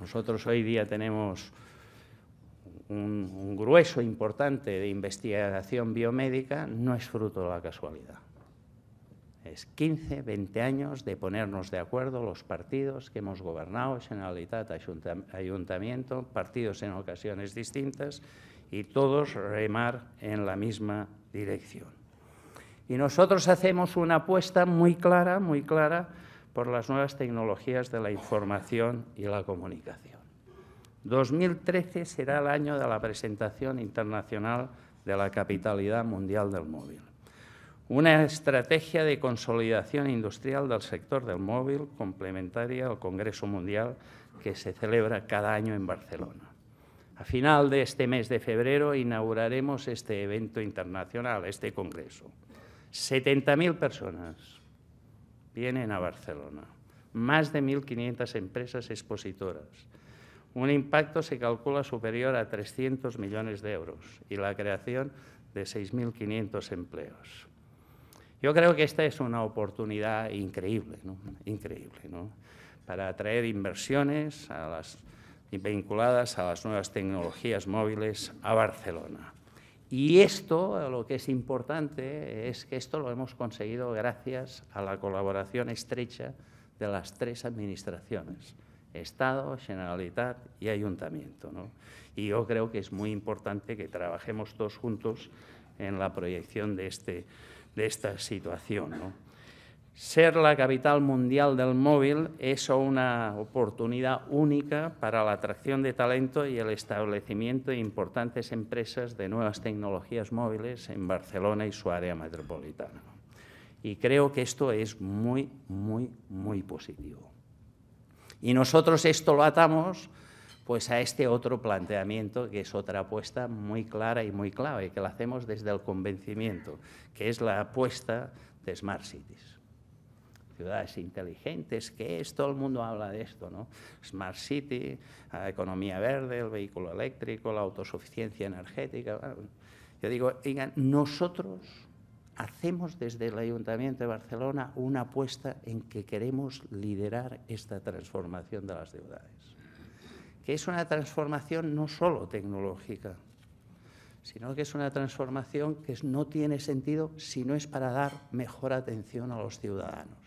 Nosotros hoy día tenemos un grueso importante de investigación biomédica, no es fruto de la casualidad. Es 15, 20 años de ponernos de acuerdo los partidos que hemos gobernado, Generalitat, Ayuntamiento, partidos en ocasiones distintas, y todos remar en la misma dirección. Y nosotros hacemos una apuesta muy clara, muy clara, por las nuevas tecnologías de la información y la comunicación. 2013 será el año de la presentación internacional de la capitalidad mundial del móvil una estrategia de consolidación industrial del sector del móvil complementaria al Congreso Mundial que se celebra cada año en Barcelona. A final de este mes de febrero inauguraremos este evento internacional, este congreso. 70.000 personas vienen a Barcelona, más de 1.500 empresas expositoras. Un impacto se calcula superior a 300 millones de euros y la creación de 6.500 empleos. Yo creo que esta es una oportunidad increíble, increíble, para atraer inversiones vinculadas a las nuevas tecnologías móviles a Barcelona. Y esto, lo que es importante, es que esto lo hemos conseguido gracias a la colaboración estrecha de las tres administraciones, Estado, Generalitat y Ayuntamiento. Y yo creo que es muy importante que trabajemos todos juntos en la proyección de este de esta situación. ¿no? Ser la capital mundial del móvil es una oportunidad única para la atracción de talento y el establecimiento de importantes empresas de nuevas tecnologías móviles en Barcelona y su área metropolitana. Y creo que esto es muy, muy, muy positivo. Y nosotros esto lo atamos pues a este otro planteamiento, que es otra apuesta muy clara y muy clave, que la hacemos desde el convencimiento, que es la apuesta de Smart Cities. Ciudades inteligentes, que es, todo el mundo habla de esto, ¿no? Smart City, ah, economía verde, el vehículo eléctrico, la autosuficiencia energética. Ah, yo digo, nosotros hacemos desde el Ayuntamiento de Barcelona una apuesta en que queremos liderar esta transformación de las ciudades que es una transformación no solo tecnológica, sino que es una transformación que no tiene sentido si no es para dar mejor atención a los ciudadanos.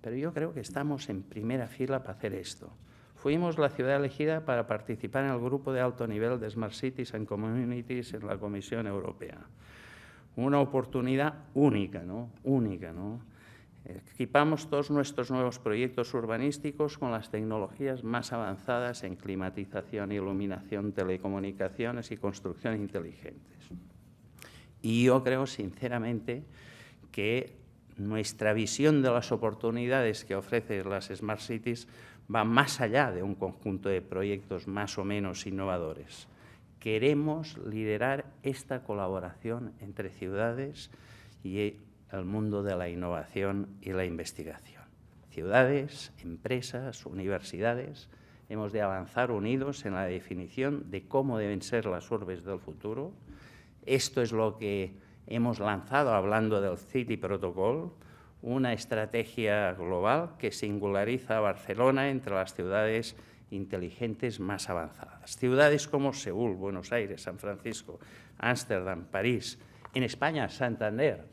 Pero yo creo que estamos en primera fila para hacer esto. Fuimos la ciudad elegida para participar en el grupo de alto nivel de Smart Cities and Communities en la Comisión Europea. Una oportunidad única, ¿no? Única, ¿no? Equipamos todos nuestros nuevos proyectos urbanísticos con las tecnologías más avanzadas en climatización, iluminación, telecomunicaciones y construcción inteligentes. Y yo creo sinceramente que nuestra visión de las oportunidades que ofrecen las Smart Cities va más allá de un conjunto de proyectos más o menos innovadores. Queremos liderar esta colaboración entre ciudades y al mundo de la innovación y la investigación. Ciudades, empresas, universidades, hemos de avanzar unidos en la definición de cómo deben ser las urbes del futuro. Esto es lo que hemos lanzado hablando del City Protocol, una estrategia global que singulariza a Barcelona entre las ciudades inteligentes más avanzadas. Ciudades como Seúl, Buenos Aires, San Francisco, Ámsterdam, París, en España, Santander,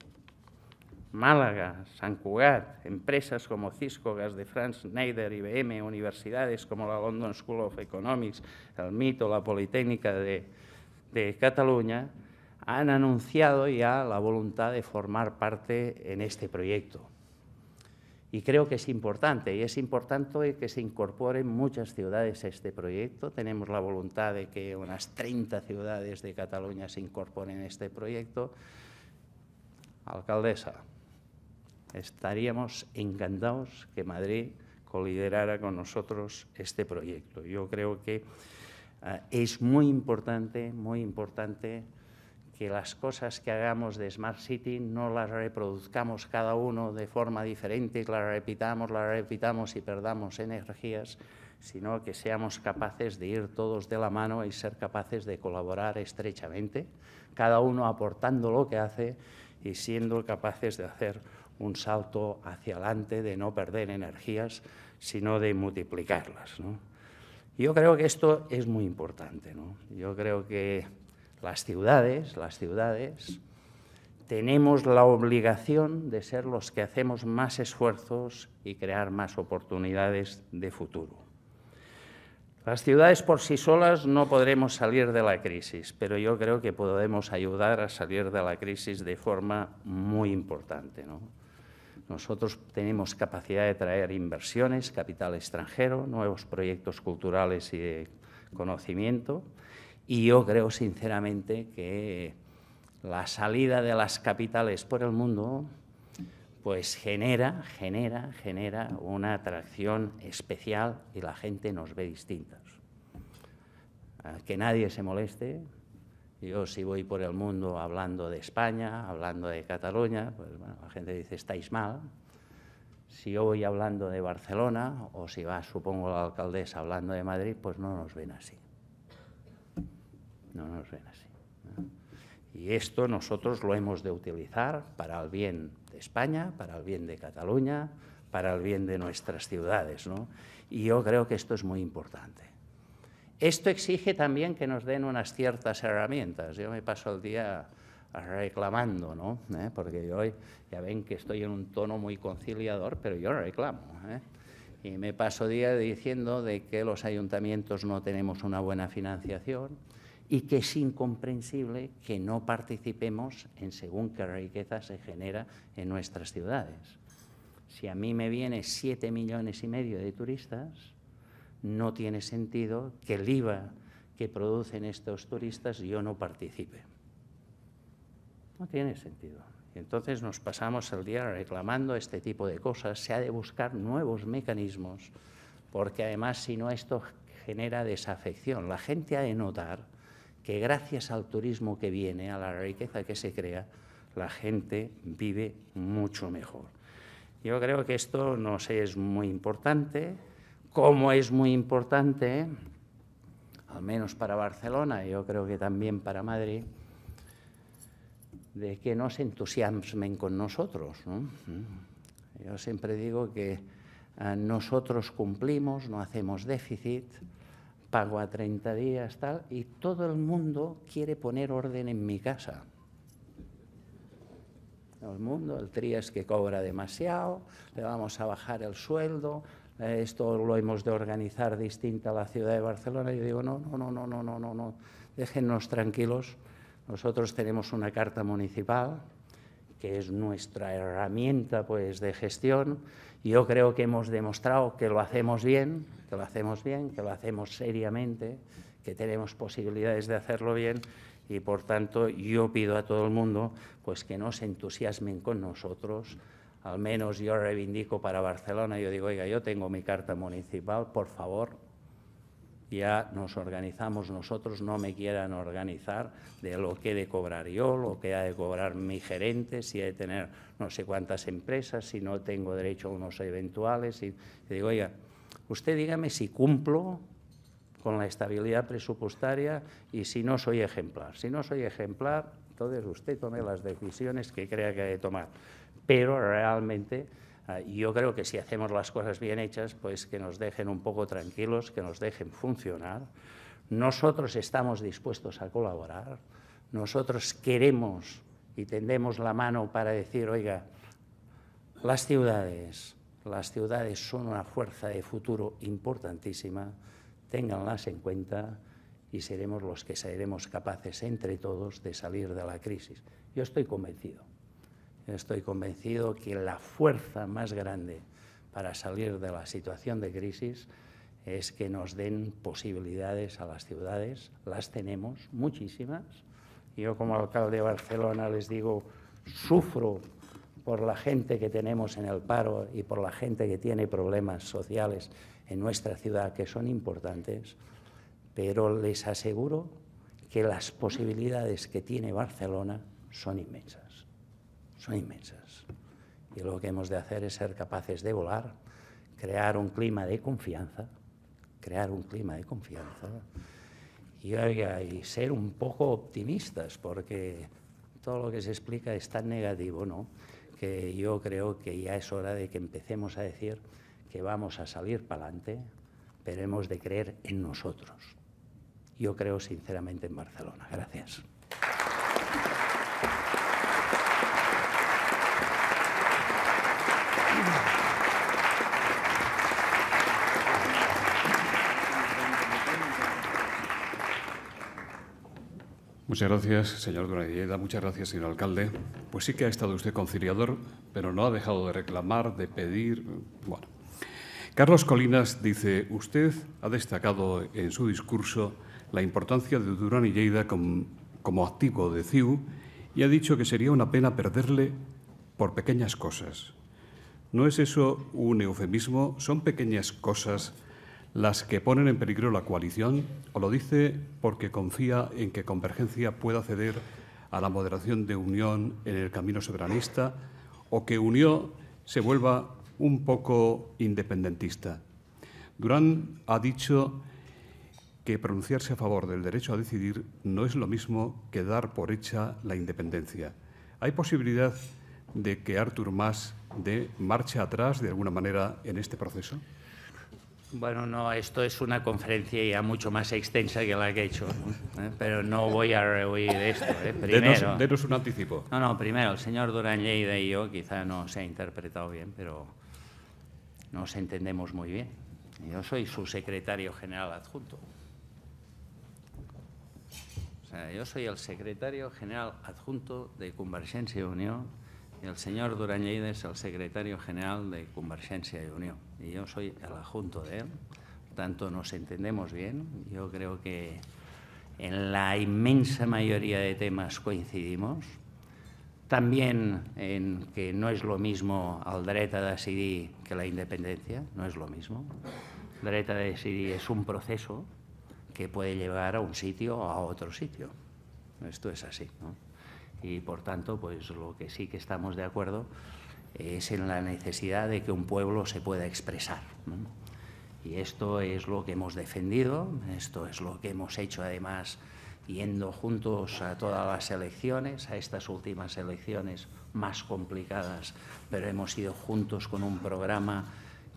Málaga, San Cugat, empresas como Cisco, Gas de France, Schneider, IBM, universidades como la London School of Economics, el MITO, la Politécnica de, de Cataluña, han anunciado ya la voluntad de formar parte en este proyecto. Y creo que es importante, y es importante que se incorporen muchas ciudades a este proyecto. Tenemos la voluntad de que unas 30 ciudades de Cataluña se incorporen a este proyecto. Alcaldesa, estaríamos encantados que Madrid coliderara con nosotros este proyecto. Yo creo que eh, es muy importante, muy importante que las cosas que hagamos de Smart City no las reproduzcamos cada uno de forma diferente, las repitamos, las repitamos y perdamos energías, sino que seamos capaces de ir todos de la mano y ser capaces de colaborar estrechamente, cada uno aportando lo que hace y siendo capaces de hacer un salto hacia adelante de no perder energías, sino de multiplicarlas. ¿no? Yo creo que esto es muy importante. ¿no? Yo creo que las ciudades, las ciudades, tenemos la obligación de ser los que hacemos más esfuerzos y crear más oportunidades de futuro. Las ciudades por sí solas no podremos salir de la crisis, pero yo creo que podemos ayudar a salir de la crisis de forma muy importante. ¿no? Nosotros tenemos capacidad de traer inversiones, capital extranjero, nuevos proyectos culturales y de conocimiento. Y yo creo sinceramente que la salida de las capitales por el mundo pues genera, genera, genera una atracción especial y la gente nos ve distintas. Ah, que nadie se moleste, yo si voy por el mundo hablando de España, hablando de Cataluña, pues bueno, la gente dice, estáis mal. Si yo voy hablando de Barcelona o si va, supongo, la alcaldesa hablando de Madrid, pues no nos ven así. No nos ven así. Y esto nosotros lo hemos de utilizar para el bien de España, para el bien de Cataluña, para el bien de nuestras ciudades. Y yo creo que esto es muy importante. Esto exige también que nos den unas ciertas herramientas. Yo me paso el día reclamando, ¿Eh? Porque hoy ya ven que estoy en un tono muy conciliador, pero yo reclamo. ¿eh? Y me paso el día diciendo de que los ayuntamientos no tenemos una buena financiación y que es incomprensible que no participemos en según qué riqueza se genera en nuestras ciudades. Si a mí me vienen siete millones y medio de turistas, no tiene sentido que el IVA que producen estos turistas yo no participe. No tiene sentido. entonces nos pasamos el día reclamando este tipo de cosas. Se ha de buscar nuevos mecanismos, porque además si no esto genera desafección. La gente ha de notar que gracias al turismo que viene, a la riqueza que se crea, la gente vive mucho mejor. Yo creo que esto nos es muy importante cómo es muy importante, al menos para Barcelona, yo creo que también para Madrid, de que no entusiasmen con nosotros. Mm. Yo siempre digo que ah, nosotros cumplimos, no hacemos déficit, pago a 30 días, tal, y todo el mundo quiere poner orden en mi casa. El mundo, el TRI es que cobra demasiado, le vamos a bajar el sueldo, eh, esto lo hemos de organizar distinta a la ciudad de Barcelona. Yo digo, no, no, no, no, no, no, no, no, déjennos tranquilos. Nosotros tenemos una carta municipal que es nuestra herramienta pues, de gestión. Yo creo que hemos demostrado que lo hacemos bien, que lo hacemos bien, que lo hacemos seriamente, que tenemos posibilidades de hacerlo bien y por tanto yo pido a todo el mundo pues, que no se entusiasmen con nosotros al menos yo reivindico para Barcelona, yo digo, oiga, yo tengo mi carta municipal, por favor, ya nos organizamos nosotros, no me quieran organizar de lo que he de cobrar yo, lo que ha de cobrar mi gerente, si he de tener no sé cuántas empresas, si no tengo derecho a unos eventuales. Y, digo, oiga, usted dígame si cumplo con la estabilidad presupuestaria y si no soy ejemplar. Si no soy ejemplar, entonces usted tome las decisiones que crea que ha de tomar pero realmente eh, yo creo que si hacemos las cosas bien hechas, pues que nos dejen un poco tranquilos, que nos dejen funcionar. Nosotros estamos dispuestos a colaborar, nosotros queremos y tendemos la mano para decir, oiga, las ciudades, las ciudades son una fuerza de futuro importantísima, ténganlas en cuenta y seremos los que seremos capaces entre todos de salir de la crisis. Yo estoy convencido estoy convencido que la fuerza más grande para salir de la situación de crisis es que nos den posibilidades a las ciudades, las tenemos muchísimas. Yo como alcalde de Barcelona les digo, sufro por la gente que tenemos en el paro y por la gente que tiene problemas sociales en nuestra ciudad, que son importantes, pero les aseguro que las posibilidades que tiene Barcelona son inmensas son inmensas. Y lo que hemos de hacer es ser capaces de volar, crear un clima de confianza, crear un clima de confianza y, ser un poco optimistas, porque todo lo que se explica es tan negativo, ¿no? que yo creo que ya es hora de que empecemos a decir que vamos a salir para adelante, pero hemos de creer en nosotros. Yo creo sinceramente en Barcelona. Gracias. Muchas gracias, señor Lleida. Muchas gracias, señor alcalde. Pues sí que ha estado usted conciliador, pero no ha dejado de reclamar, de pedir. Bueno. Carlos Colinas dice: Usted ha destacado en su discurso la importancia de Durán y Lleida como, como activo de CIU y ha dicho que sería una pena perderle por pequeñas cosas. ¿No es eso un eufemismo? ¿Son pequeñas cosas las que ponen en peligro la coalición, o lo dice porque confía en que Convergencia pueda ceder a la moderación de Unión en el camino soberanista, o que Unión se vuelva un poco independentista. Durán ha dicho que pronunciarse a favor del derecho a decidir no es lo mismo que dar por hecha la independencia. Hay posibilidad de que Artur Mas dé marcha atrás de alguna manera en este proceso. Bueno, no, esto es una conferencia ya mucho más extensa que la que he hecho, eh, pero no voy a rehuir esto. Eh. Primero, denos, un anticipo. No, no, primero, el señor Durán y yo quizá no se ha interpretado bien, pero nos entendemos muy bien. Yo soy su secretario general adjunto. O sea, yo soy el secretario general adjunto de Convergencia y Unión y el señor Durán es el secretario general de Convergencia y Unión y yo soy el adjunto de él, por tanto nos entendemos bien. Yo creo que en la inmensa mayoría de temas coincidimos. También en que no es lo mismo al DRETA de decidir que la independencia, no es lo mismo. DRETA de a es un proceso que puede llevar a un sitio o a otro sitio. Esto es así. Y por tanto, pues lo que sí que estamos de acuerdo es en la necesidad de que un pueblo se pueda expresar. Y esto es lo que hemos defendido, esto es lo que hemos hecho además yendo juntos a todas las elecciones, a estas últimas elecciones más complicadas, pero hemos ido juntos con un programa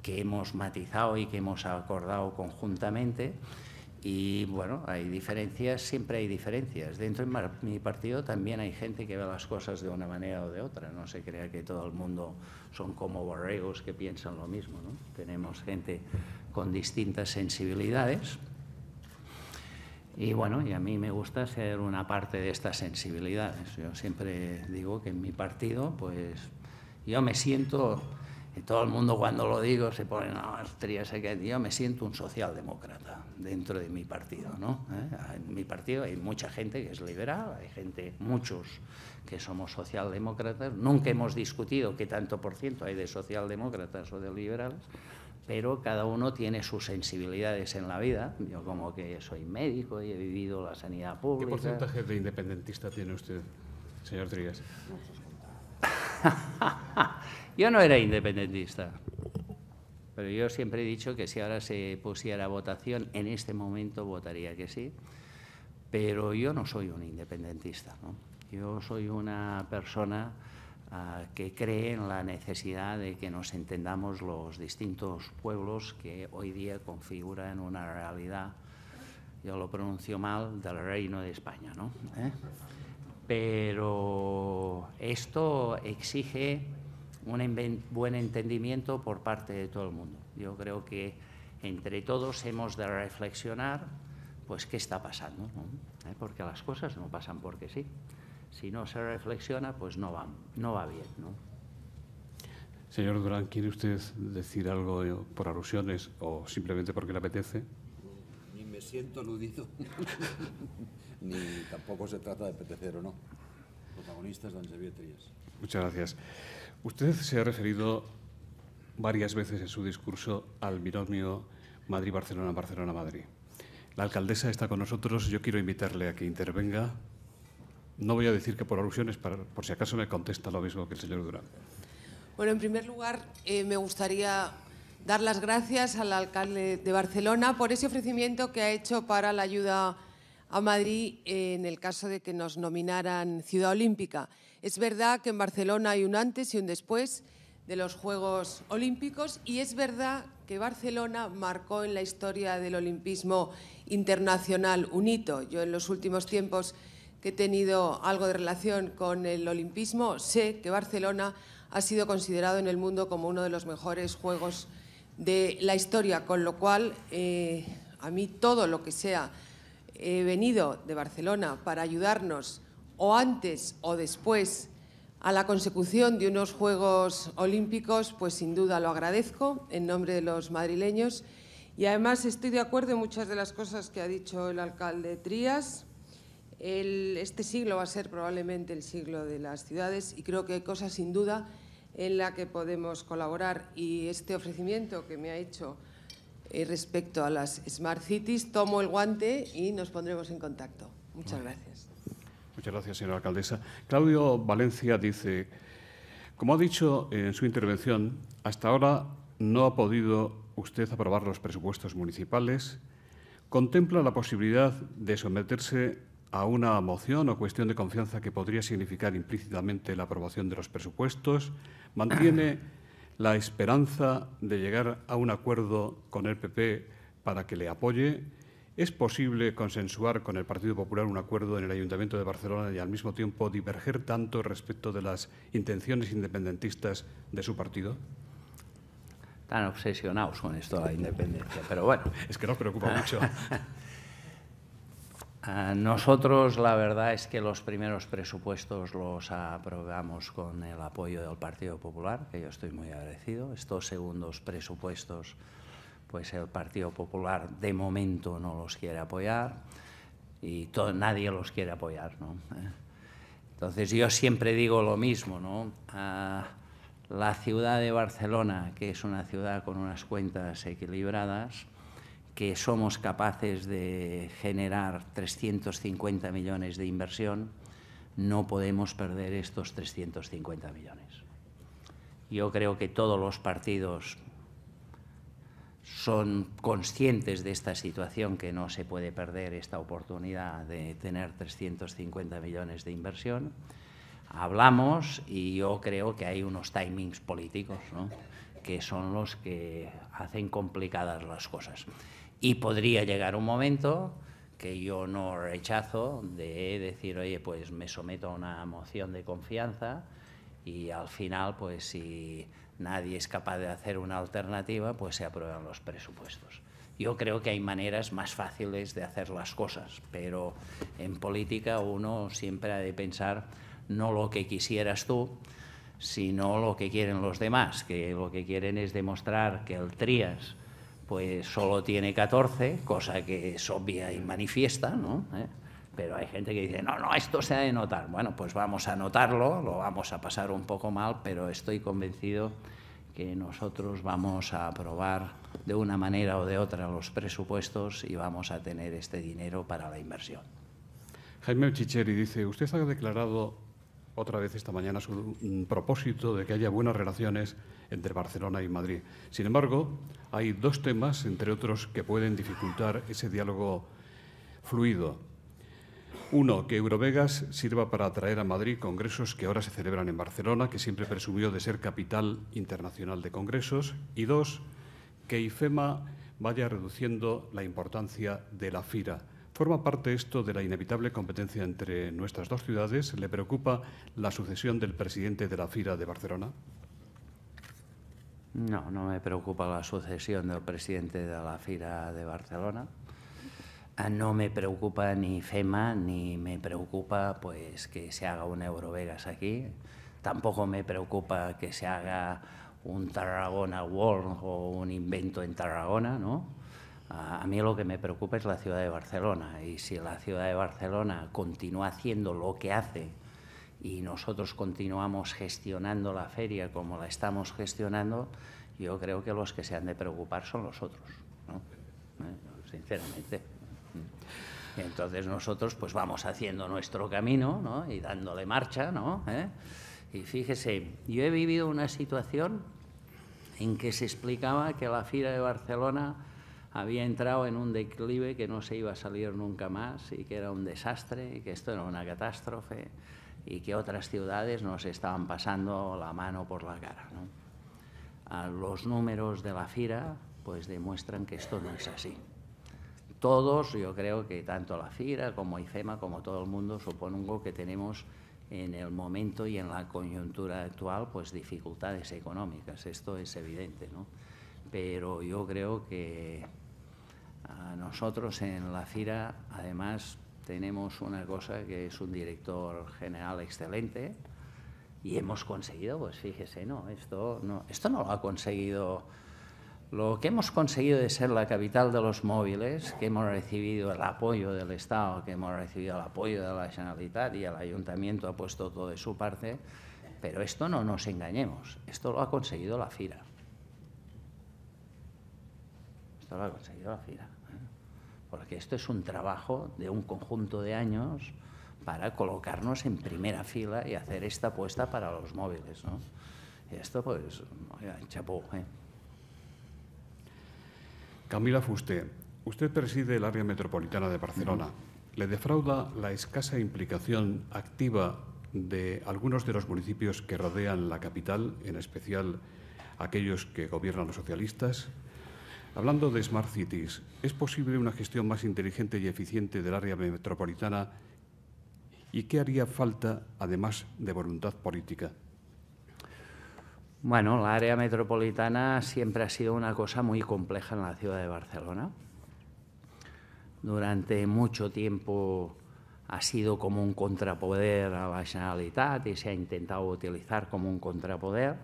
que hemos matizado y que hemos acordado conjuntamente y bueno, hay diferencias, siempre hay diferencias. Dentro de mi partido también hay gente que ve las cosas de una manera o de otra. No se crea que todo el mundo son como borregos que piensan lo mismo. ¿no? Tenemos gente con distintas sensibilidades. Y bueno, y a mí me gusta ser una parte de estas sensibilidades. Yo siempre digo que en mi partido, pues yo me siento y todo el mundo cuando lo digo se pone, no, Trías, que yo me siento un socialdemócrata dentro de mi partido, ¿no? ¿Eh? En mi partido hay mucha gente que es liberal, hay gente, muchos que somos socialdemócratas, nunca hemos discutido qué tanto por ciento hay de socialdemócratas o de liberales, pero cada uno tiene sus sensibilidades en la vida. Yo como que soy médico y he vivido la sanidad pública. ¿Qué porcentaje de independentista tiene usted, señor Trías Yo no era independentista, pero yo siempre he dicho que si ahora se pusiera votación, en este momento votaría que sí, pero yo no soy un independentista. Yo soy una persona ah, que cree en la necesidad de que nos entendamos los distintos pueblos que hoy día configuran una realidad, yo lo pronuncio mal, del reino de España. ¿no? ¿Eh? Pero esto exige un buen entendimiento por parte de todo el mundo. Yo creo que entre todos hemos de reflexionar pues qué está pasando, ¿Eh? porque las cosas no pasan porque sí. Si no se reflexiona, pues no va, no va bien. Señor Durán, ¿quiere usted decir algo eh, por alusiones o simplemente porque le apetece? Ni me siento aludido, ni tampoco se trata de apetecer o no. Protagonistas de Ansevier Trías. Muchas gracias. Usted se ha referido varias veces en su discurso al binomio Madrid-Barcelona, Barcelona-Madrid. La alcaldesa está con nosotros, yo quiero invitarle a que intervenga. No voy a decir que por alusiones, por si acaso me contesta lo mismo que el señor Durán. Bueno, en primer lugar, eh, me gustaría dar las gracias al alcalde de Barcelona por ese ofrecimiento que ha hecho para la ayuda a Madrid en el caso de que nos nominaran Ciudad Olímpica. Es verdad que en Barcelona hay un antes y un después de los Juegos Olímpicos y es verdad que Barcelona marcó en la historia del olimpismo internacional un hito. Yo en los últimos tiempos que he tenido algo de relación con el olimpismo sé que Barcelona ha sido considerado en el mundo como uno de los mejores Juegos de la historia, con lo cual eh, a mí todo lo que sea he eh, venido de Barcelona para ayudarnos o antes o después a la consecución de unos Juegos Olímpicos, pues sin duda lo agradezco en nombre de los madrileños. Y además estoy de acuerdo en muchas de las cosas que ha dicho el alcalde Trías. este siglo va a ser probablemente el siglo de las ciudades y creo que hay cosas sin duda en la que podemos colaborar. Y este ofrecimiento que me ha hecho eh, respecto a las Smart Cities, tomo el guante y nos pondremos en contacto. Muchas gracias. Muchas gracias, señora alcaldesa. Claudio Valencia dice, como ha dicho en su intervención, hasta ahora no ha podido usted aprobar los presupuestos municipales. ¿Contempla la posibilidad de someterse a una moción o cuestión de confianza que podría significar implícitamente la aprobación de los presupuestos? ¿Mantiene la esperanza de llegar a un acuerdo con el PP para que le apoye? ¿Es posible consensuar con el Partido Popular un acuerdo en el Ayuntamiento de Barcelona y al mismo tiempo diverger tanto respecto de las intenciones independentistas de su partido? Están obsesionados con esto la independencia, pero bueno. Es que nos preocupa mucho. Ah, nosotros la verdad es que los primeros presupuestos los aprobamos con el apoyo del Partido Popular, que yo estoy muy agradecido. Estos segundos presupuestos pues el Partido Popular de momento no los quiere apoyar y todo, nadie los quiere apoyar. ¿no? Entonces yo siempre digo lo mismo, ¿no? Ah, la ciudad de Barcelona, que es una ciudad con unas cuentas equilibradas, que somos capaces de generar 350 millones de inversión, no podemos perder estos 350 millones. Yo creo que todos los partidos son conscientes de esta situación, que no se puede perder esta oportunidad de tener 350 millones de inversión. Hablamos y yo creo que hay unos timings políticos que son los que hacen complicadas las cosas. Y podría llegar un momento que yo no rechazo de decir, oye, pues me someto a una moción de confianza y al final, pues si nadie es capaz de hacer una alternativa, pues se aprueban los presupuestos. Yo creo que hay maneras más fáciles de hacer las cosas, pero en política uno siempre ha de pensar no lo que quisieras tú, sino lo que quieren los demás, que lo que quieren es demostrar que el trias pues solo tiene 14, cosa que es obvia y manifiesta, ¿no? ¿Eh? pero hay gente que dice, no, no, esto se ha de notar. Bueno, pues vamos a notarlo, lo vamos a pasar un poco mal, pero estoy convencido que nosotros vamos a aprobar de una manera o de otra los presupuestos y vamos a tener este dinero para la inversión. Jaime Chicheri dice, usted ha declarado otra vez esta mañana su mm, propósito de que haya buenas relaciones entre Barcelona y Madrid. Sin embargo, hay dos temas, entre otros, que pueden dificultar ese diálogo fluido. Uno, que Eurovegas sirva para atraer a Madrid congresos que ahora se celebran en Barcelona, que siempre presumió de ser capital internacional de congresos. Y dos, que IFEMA vaya reduciendo la importancia de la FIRA. ¿Forma parte esto de la inevitable competencia entre nuestras dos ciudades? ¿Le preocupa la sucesión del presidente de la FIRA de Barcelona? No, no me preocupa la sucesión del presidente de la FIRA de Barcelona. Ah, no me preocupa ni FEMA, ni me preocupa pues que se haga un Eurovegas aquí. Tampoco me preocupa que se haga un Tarragona World o un invento en Tarragona, ¿no? Ah, a mí lo que me preocupa es la ciudad de Barcelona y si la ciudad de Barcelona continúa haciendo lo que hace y nosotros continuamos gestionando la feria como la estamos gestionando, yo creo que los que se han de preocupar son los otros, ¿no? Eh, sinceramente. Entonces nosotros pues vamos haciendo nuestro camino ¿no? y dándole marcha. ¿no? ¿Eh? Y fíjese, yo he vivido una situación en que se explicaba que la fira de Barcelona había entrado en un declive que no se iba a salir nunca más y que era un desastre y que esto era una catástrofe y que otras ciudades nos estaban pasando la mano por la cara. Los números de la fira pues demuestran que esto no es así todos, yo creo que tanto la FIRA como IFEMA, como todo el mundo, supongo que tenemos en el momento y en la coyuntura actual, pues dificultades económicas, esto es evidente, ¿no? Pero yo creo que nosotros en la FIRA, además, tenemos una cosa que es un director general excelente y hemos conseguido, pues fíjese, ¿no? Esto no, esto no lo ha conseguido lo que hemos conseguido de ser la capital de los móviles, que hemos recibido el apoyo del Estado, que hemos recibido el apoyo de la Generalitat y el Ayuntamiento ha puesto todo de su parte, pero esto no nos engañemos, esto lo ha conseguido la FIRA. Esto lo ha conseguido la FIRA. ¿eh? Porque esto es un trabajo de un conjunto de años para colocarnos en primera fila y hacer esta apuesta para los móviles. ¿no? Y esto, pues, chapó. ¿eh? Camila Fuste, usted preside el área metropolitana de Barcelona. ¿Le defrauda la escasa implicación activa de algunos de los municipios que rodean la capital, en especial aquellos que gobiernan los socialistas? Hablando de Smart Cities, ¿es posible una gestión más inteligente y eficiente del área metropolitana? ¿Y qué haría falta, además de voluntad política? Bueno, la área metropolitana siempre ha sido una cosa muy compleja en la ciudad de Barcelona. Durante mucho tiempo ha sido como un contrapoder a la Generalitat y se ha intentado utilizar como un contrapoder.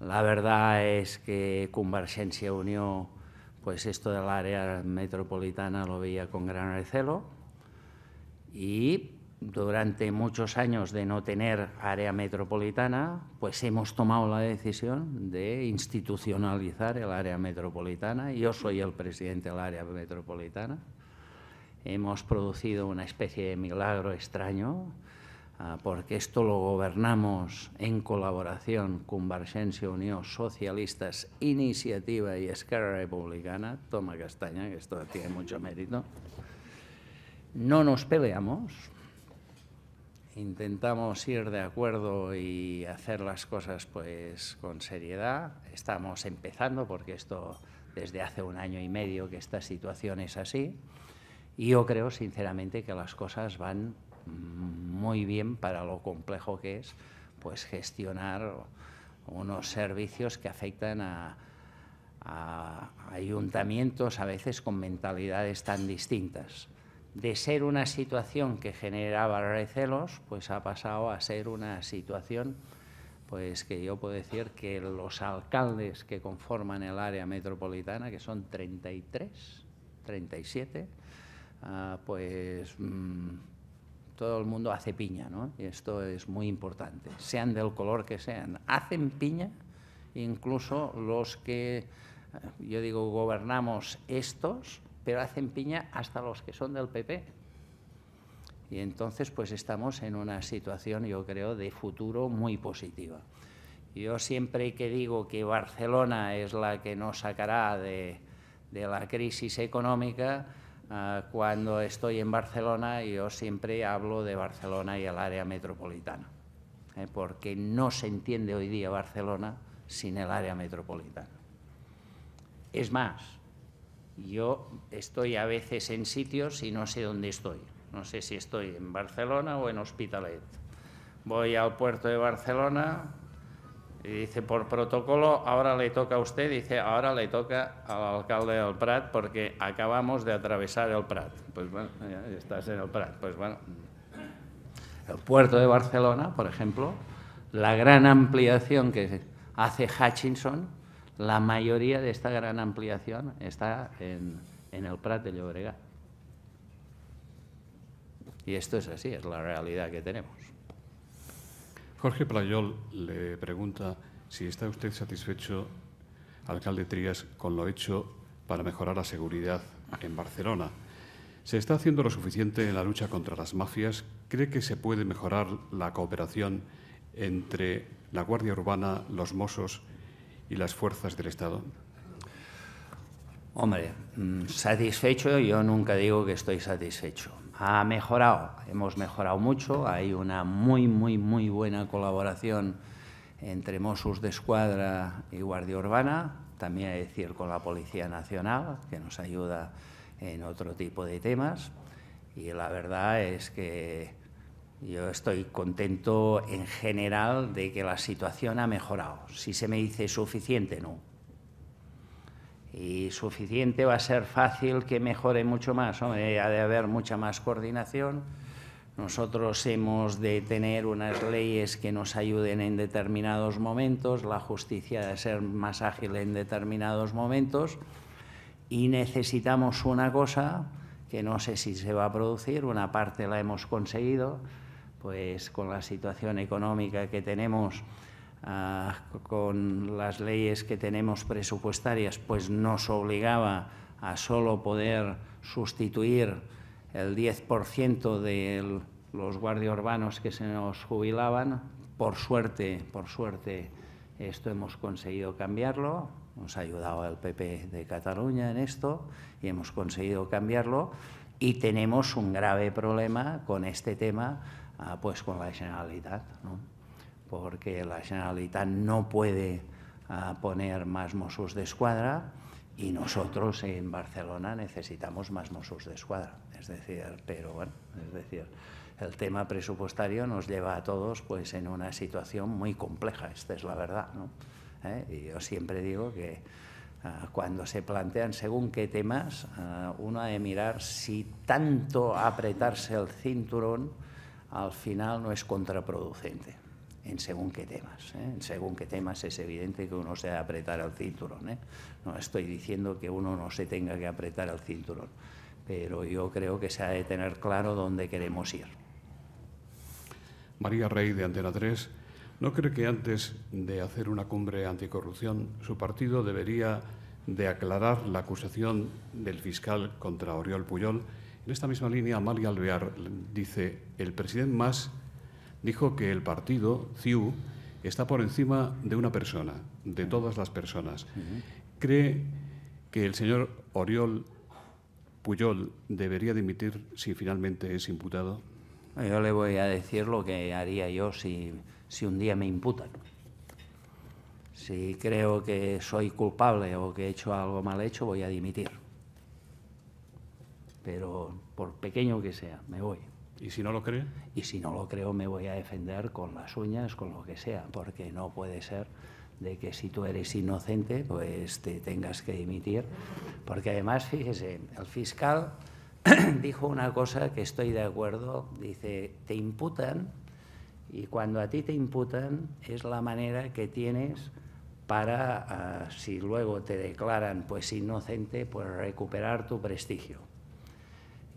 La verdad es que Convergencia unió pues esto del área metropolitana lo veía con gran recelo y durante muchos años de no tener área metropolitana, pues hemos tomado la decisión de institucionalizar el área metropolitana. Yo soy el presidente del área metropolitana. Hemos producido una especie de milagro extraño, ah, porque esto lo gobernamos en colaboración con Barsense Unión Socialistas, Iniciativa y Esquerra Republicana. Toma castaña, que esto tiene mucho mérito. No nos peleamos, intentamos ir de acuerdo y hacer las cosas pues con seriedad. Estamos empezando porque esto desde hace un año y medio que esta situación es así y yo creo sinceramente que las cosas van muy bien para lo complejo que es pues gestionar unos servicios que afectan a, a ayuntamientos a veces con mentalidades tan distintas de ser una situación que generaba recelos, pues ha pasado a ser una situación, pues que yo puedo decir que los alcaldes que conforman el área metropolitana, que son 33, 37, ah, pues mm, todo el mundo hace piña, ¿no? Y esto es muy importante, sean del color que sean, hacen piña incluso los que, yo digo, gobernamos estos, pero hacen piña hasta los que son del PP. Y entonces pues estamos en una situación, yo creo, de futuro muy positiva. Yo siempre que digo que Barcelona es la que nos sacará de, la crisis económica, ah, cuando estoy en Barcelona yo siempre hablo de Barcelona y el área metropolitana, ¿eh? porque no se entiende hoy día Barcelona sin el área metropolitana. Es más, yo estoy a veces en sitios y no sé dónde estoy. No sé si estoy en Barcelona o en Hospitalet. Voy al puerto de Barcelona y dice, por protocolo, ahora le toca a usted. Dice, ahora le toca al alcalde del Prat porque acabamos de atravesar el Prat. Pues bueno, ya estás en el Prat. Pues bueno, el puerto de Barcelona, por ejemplo, la gran ampliación que hace Hutchinson la mayoría de esta gran ampliación está en, el Prat de Llobregat. Y esto es así, es la realidad que tenemos. Jorge Playol le pregunta si está usted satisfecho, alcalde Trías, con lo hecho para mejorar la seguridad en Barcelona. ¿Se está haciendo lo suficiente en la lucha contra las mafias? ¿Cree que se puede mejorar la cooperación entre la Guardia Urbana, los Mossos y las fuerzas del Estado? Hombre, mm, satisfecho, yo nunca digo que estoy satisfecho. Ha mejorado, hemos mejorado mucho, hay una muy, muy, muy buena colaboración entre Mossos de Escuadra y Guardia Urbana, también es decir con la Policía Nacional, que nos ayuda en otro tipo de temas, y la verdad es que yo estoy contento en general de que la situación ha mejorado. Si se me dice suficiente, no. Y suficiente va a ser fácil que mejore mucho más. ha de haber mucha más coordinación. Nosotros hemos de tener unas leyes que nos ayuden en determinados momentos, la justicia ha de ser más ágil en determinados momentos y necesitamos una cosa que no sé si se va a producir, una parte la hemos conseguido, pues con la situación económica que tenemos, ah, con las leyes que tenemos presupuestarias, pues nos obligaba a solo poder sustituir el 10% de los guardias urbanos que se nos jubilaban. Por suerte, por suerte, esto hemos conseguido cambiarlo. Nos ha ayudado el PP de Cataluña en esto y hemos conseguido cambiarlo. Y tenemos un grave problema con este tema Ah, pues con la Generalitat, porque la Generalitat no puede ah, poner más Mossos de Escuadra y nosotros en Barcelona necesitamos más Mossos de Escuadra. Es decir, pero bueno, es decir, el tema presupuestario nos lleva a todos pues, en una situación muy compleja, esta es la verdad. ¿Eh? Y yo siempre digo que ah, cuando se plantean según qué temas, uno ha de mirar si tanto apretarse el cinturón al final no es contraproducente en según qué temas. ¿eh? En según qué temas es evidente que uno se de apretar el cinturón. ¿eh? No estoy diciendo que uno no se tenga que apretar el cinturón, pero yo creo que se ha de tener claro dónde queremos ir. María Rey de Antena 3, ¿no cree que antes de hacer una cumbre anticorrupción su partido debería de aclarar la acusación del fiscal contra Oriol Puyol? En esta misma línea, Amalia Alvear dice, el presidente Mas dijo que el partido, CIU, está por encima de una persona, de todas las personas. ¿Cree que el señor Oriol Puyol debería dimitir si finalmente es imputado? Yo le voy a decir lo que haría yo si un día me imputan. Si creo que soy culpable o que he hecho algo mal hecho, voy a dimitir pero por pequeño que sea, me voy. ¿Y si no lo creo. Y si no lo creo, me voy a defender con las uñas, con lo que sea, porque no puede ser de que si tú eres inocente, pues te tengas que dimitir. Porque además, fíjese, el fiscal dijo una cosa que estoy de acuerdo, dice, te imputan y cuando a ti te imputan es la manera que tienes para, ah, si luego te declaran pues inocente, pues recuperar tu prestigio.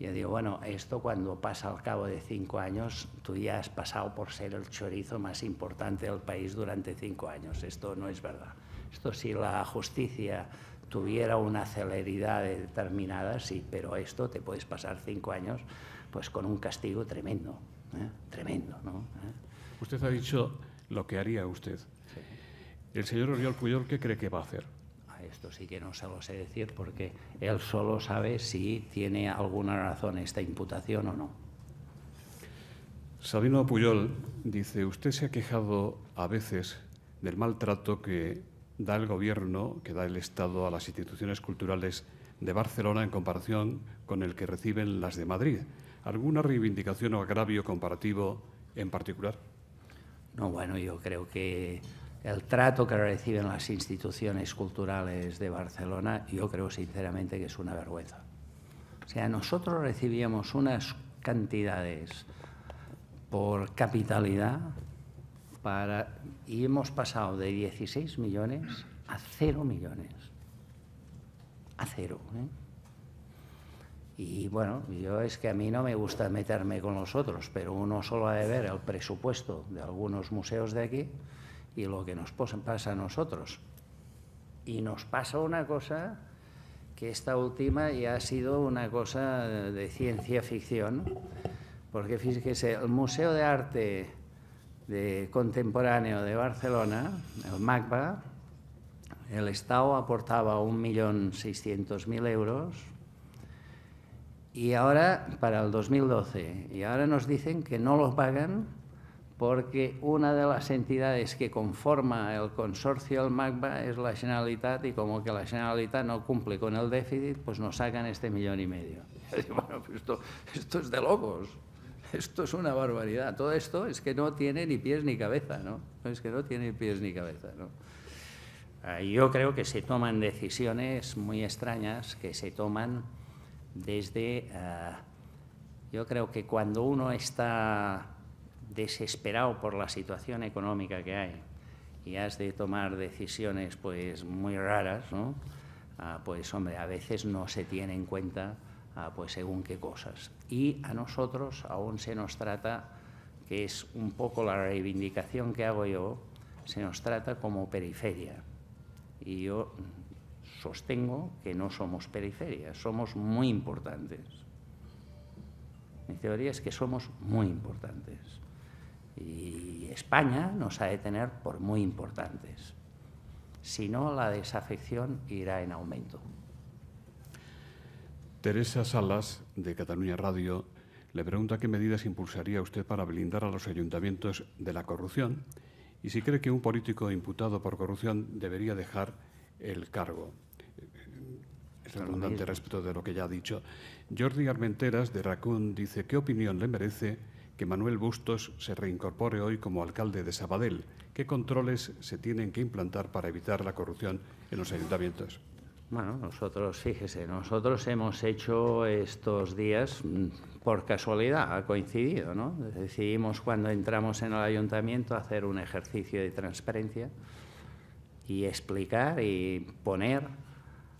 Yo digo, bueno, esto cuando pasa al cabo de cinco años, tú ya has pasado por ser el chorizo más importante del país durante cinco años. Esto no es verdad. Esto si la justicia tuviera una celeridad determinada, sí, pero esto te puedes pasar cinco años pues con un castigo tremendo, ¿eh? tremendo. ¿Eh? Usted ha dicho lo que haría usted. El señor Oriol Puyol, ¿qué cree que va a hacer? esto sí que no se lo sé decir porque él solo sabe si tiene alguna razón esta imputación o no. Sabino Puyol dice, usted se ha quejado a veces del maltrato que da el gobierno, que da el Estado a las instituciones culturales de Barcelona en comparación con el que reciben las de Madrid. ¿Alguna reivindicación o agravio comparativo en particular? No, bueno, yo creo que el trato que reciben las instituciones culturales de Barcelona, yo creo sinceramente que es una vergüenza. O sea, nosotros recibíamos unas cantidades por capitalidad para, y hemos pasado de 16 millones a 0 millones. A cero. ¿eh? Y bueno, yo es que a mí no me gusta meterme con los otros, pero uno solo ha de ver el presupuesto de algunos museos de aquí y lo que nos pasa a nosotros. Y nos pasa una cosa que esta última ya ha sido una cosa de ciencia ficción, porque fíjese, el Museo de Arte de Contemporáneo de Barcelona, el MACBA, el Estado aportaba 1.600.000 euros y ahora, para el 2012, y ahora nos dicen que no lo pagan porque una de las entidades que conforma el consorcio del Magba es la Generalitat y como que la Generalitat no cumple con el déficit, pues nos sacan este millón y medio. Pues esto, es de locos, esto es una barbaridad. Todo esto es que no tiene ni pies ni cabeza, ¿no? Es que no tiene ni pies ni cabeza, ¿no? Ah, yo creo que se toman decisiones muy extrañas que se toman desde... Ah, yo creo que cuando uno está desesperado por la situación económica que hay y has de tomar decisiones pues muy raras, ah, pues hombre, a veces no se tiene en cuenta ah, pues según qué cosas. Y a nosotros aún se nos trata, que es un poco la reivindicación que hago yo, se nos trata como periferia. Y yo sostengo que no somos periferia, somos muy importantes. Mi teoría es que somos muy importantes. Y España nos ha de tener por muy importantes. Si no, la desafección irá en aumento. Teresa Salas, de Cataluña Radio, le pregunta qué medidas impulsaría usted para blindar a los ayuntamientos de la corrupción y si cree que un político imputado por corrupción debería dejar el cargo. Es redundante respecto de lo que ya ha dicho. Jordi Armenteras, de Racún, dice qué opinión le merece que Manuel Bustos se reincorpore hoy como alcalde de Sabadell. ¿Qué controles se tienen que implantar para evitar la corrupción en los ayuntamientos? Bueno, nosotros, fíjese, nosotros hemos hecho estos días, mm, por casualidad, ha coincidido, ¿no? Decidimos cuando entramos en el ayuntamiento hacer un ejercicio de transparencia y explicar y poner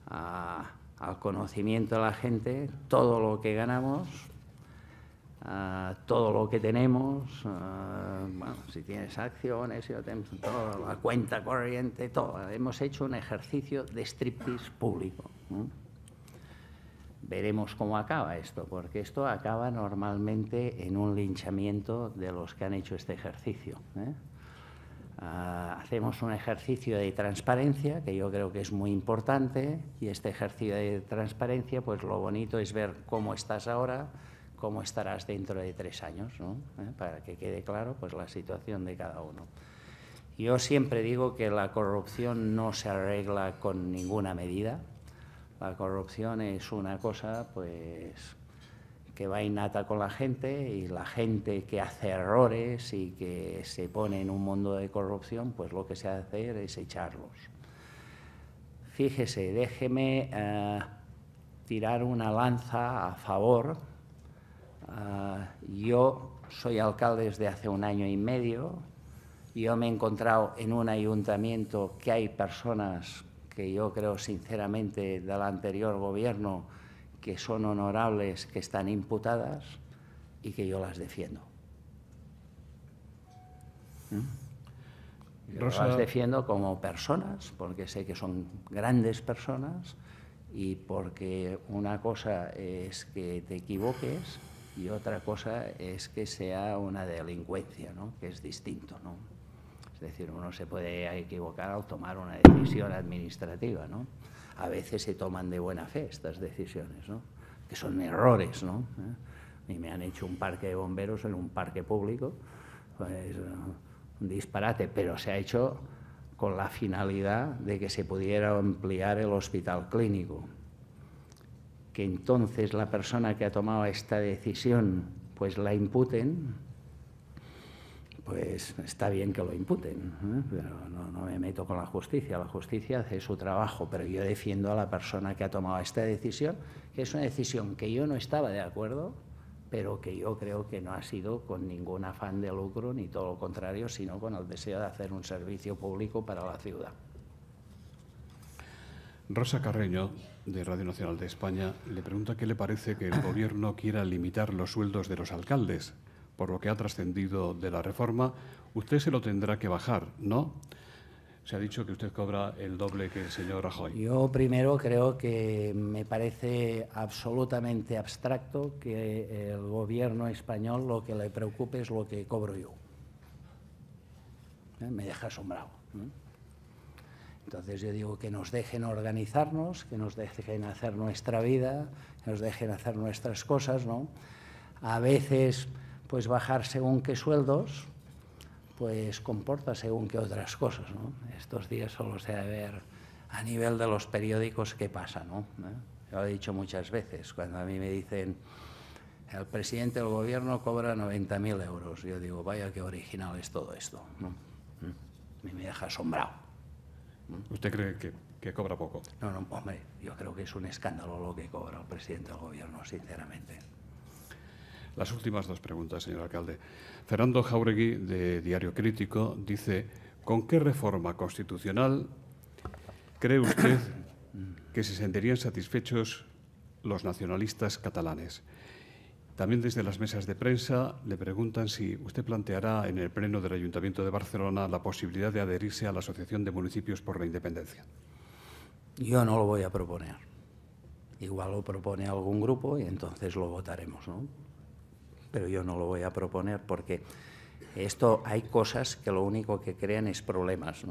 al conocimiento de la gente todo lo que ganamos, Ah, todo lo que tenemos, ah, bueno, si tienes acciones, si la cuenta corriente, todo. Hemos hecho un ejercicio de striptease público. Veremos cómo acaba esto, porque esto acaba normalmente en un linchamiento de los que han hecho este ejercicio. ¿eh? Ah, hacemos un ejercicio de transparencia, que yo creo que es muy importante, y este ejercicio de transparencia, pues lo bonito es ver cómo estás ahora, cómo estarás dentro de tres años, ¿no? ¿Eh? para que quede claro pues, la situación de cada uno. Yo siempre digo que la corrupción no se arregla con ninguna medida. La corrupción es una cosa pues, que va innata con la gente y la gente que hace errores y que se pone en un mundo de corrupción, pues lo que se hace es echarlos. Fíjese, déjeme eh, tirar una lanza a favor Ah, yo soy alcalde desde hace un año y medio. Yo me he encontrado en un ayuntamiento que hay personas que yo creo sinceramente del anterior gobierno que son honorables, que están imputadas y que yo las defiendo. ¿Mm? las defiendo como personas, porque sé que son grandes personas y porque una cosa es que te equivoques y otra cosa es que sea una delincuencia, ¿no? que es distinto. ¿no? Es decir, uno se puede equivocar al tomar una decisión administrativa. ¿no? A veces se toman de buena fe estas decisiones, ¿no? que son errores. ¿no? ¿Eh? me han hecho un parque de bomberos en un parque público, Es pues, un disparate, pero se ha hecho con la finalidad de que se pudiera ampliar el hospital clínico entonces la persona que ha tomado esta decisión pues la imputen, pues está bien que lo imputen, ¿eh? pero no, me meto con la justicia, la justicia hace su trabajo, pero yo defiendo a la persona que ha tomado esta decisión, que es una decisión que yo no estaba de acuerdo, pero que yo creo que no ha sido con ningún afán de lucro, ni todo lo contrario, sino con el deseo de hacer un servicio público para la ciudad. Rosa Carreño, de Radio Nacional de España, le pregunta qué le parece que el Gobierno quiera limitar los sueldos de los alcaldes. Por lo que ha trascendido de la reforma, usted se lo tendrá que bajar, ¿no? Se ha dicho que usted cobra el doble que el señor Rajoy. Yo primero creo que me parece absolutamente abstracto que el Gobierno español lo que le preocupe es lo que cobro yo. ¿Eh? Me deja asombrado. Entonces yo digo que nos dejen organizarnos, que nos dejen hacer nuestra vida, que nos dejen hacer nuestras cosas, ¿no? A veces, pues bajar según qué sueldos, pues comporta según qué otras cosas, ¿no? Estos días solo se ha ver a nivel de los periódicos qué pasa, ¿no? ¿Eh? Lo he dicho muchas veces, cuando a mí me dicen el presidente del gobierno cobra 90.000 euros, yo digo, vaya qué original es todo esto, ¿no? ¿Eh? me deja asombrado. ¿Usted cree que, cobra poco? No, no, hombre, yo creo que es un escándalo lo que cobra el presidente del gobierno, sinceramente. Las últimas dos preguntas, señor alcalde. Fernando Jauregui, de Diario Crítico, dice, ¿con qué reforma constitucional cree usted que se sentirían satisfechos los nacionalistas catalanes? También desde las mesas de prensa le preguntan si usted planteará en el Pleno del Ayuntamiento de Barcelona la posibilidad de adherirse a la Asociación de Municipios por la Independencia. Yo no lo voy a proponer. Igual lo propone algún grupo y entonces lo votaremos, Pero yo no lo voy a proponer porque esto hay cosas que lo único que crean es problemas,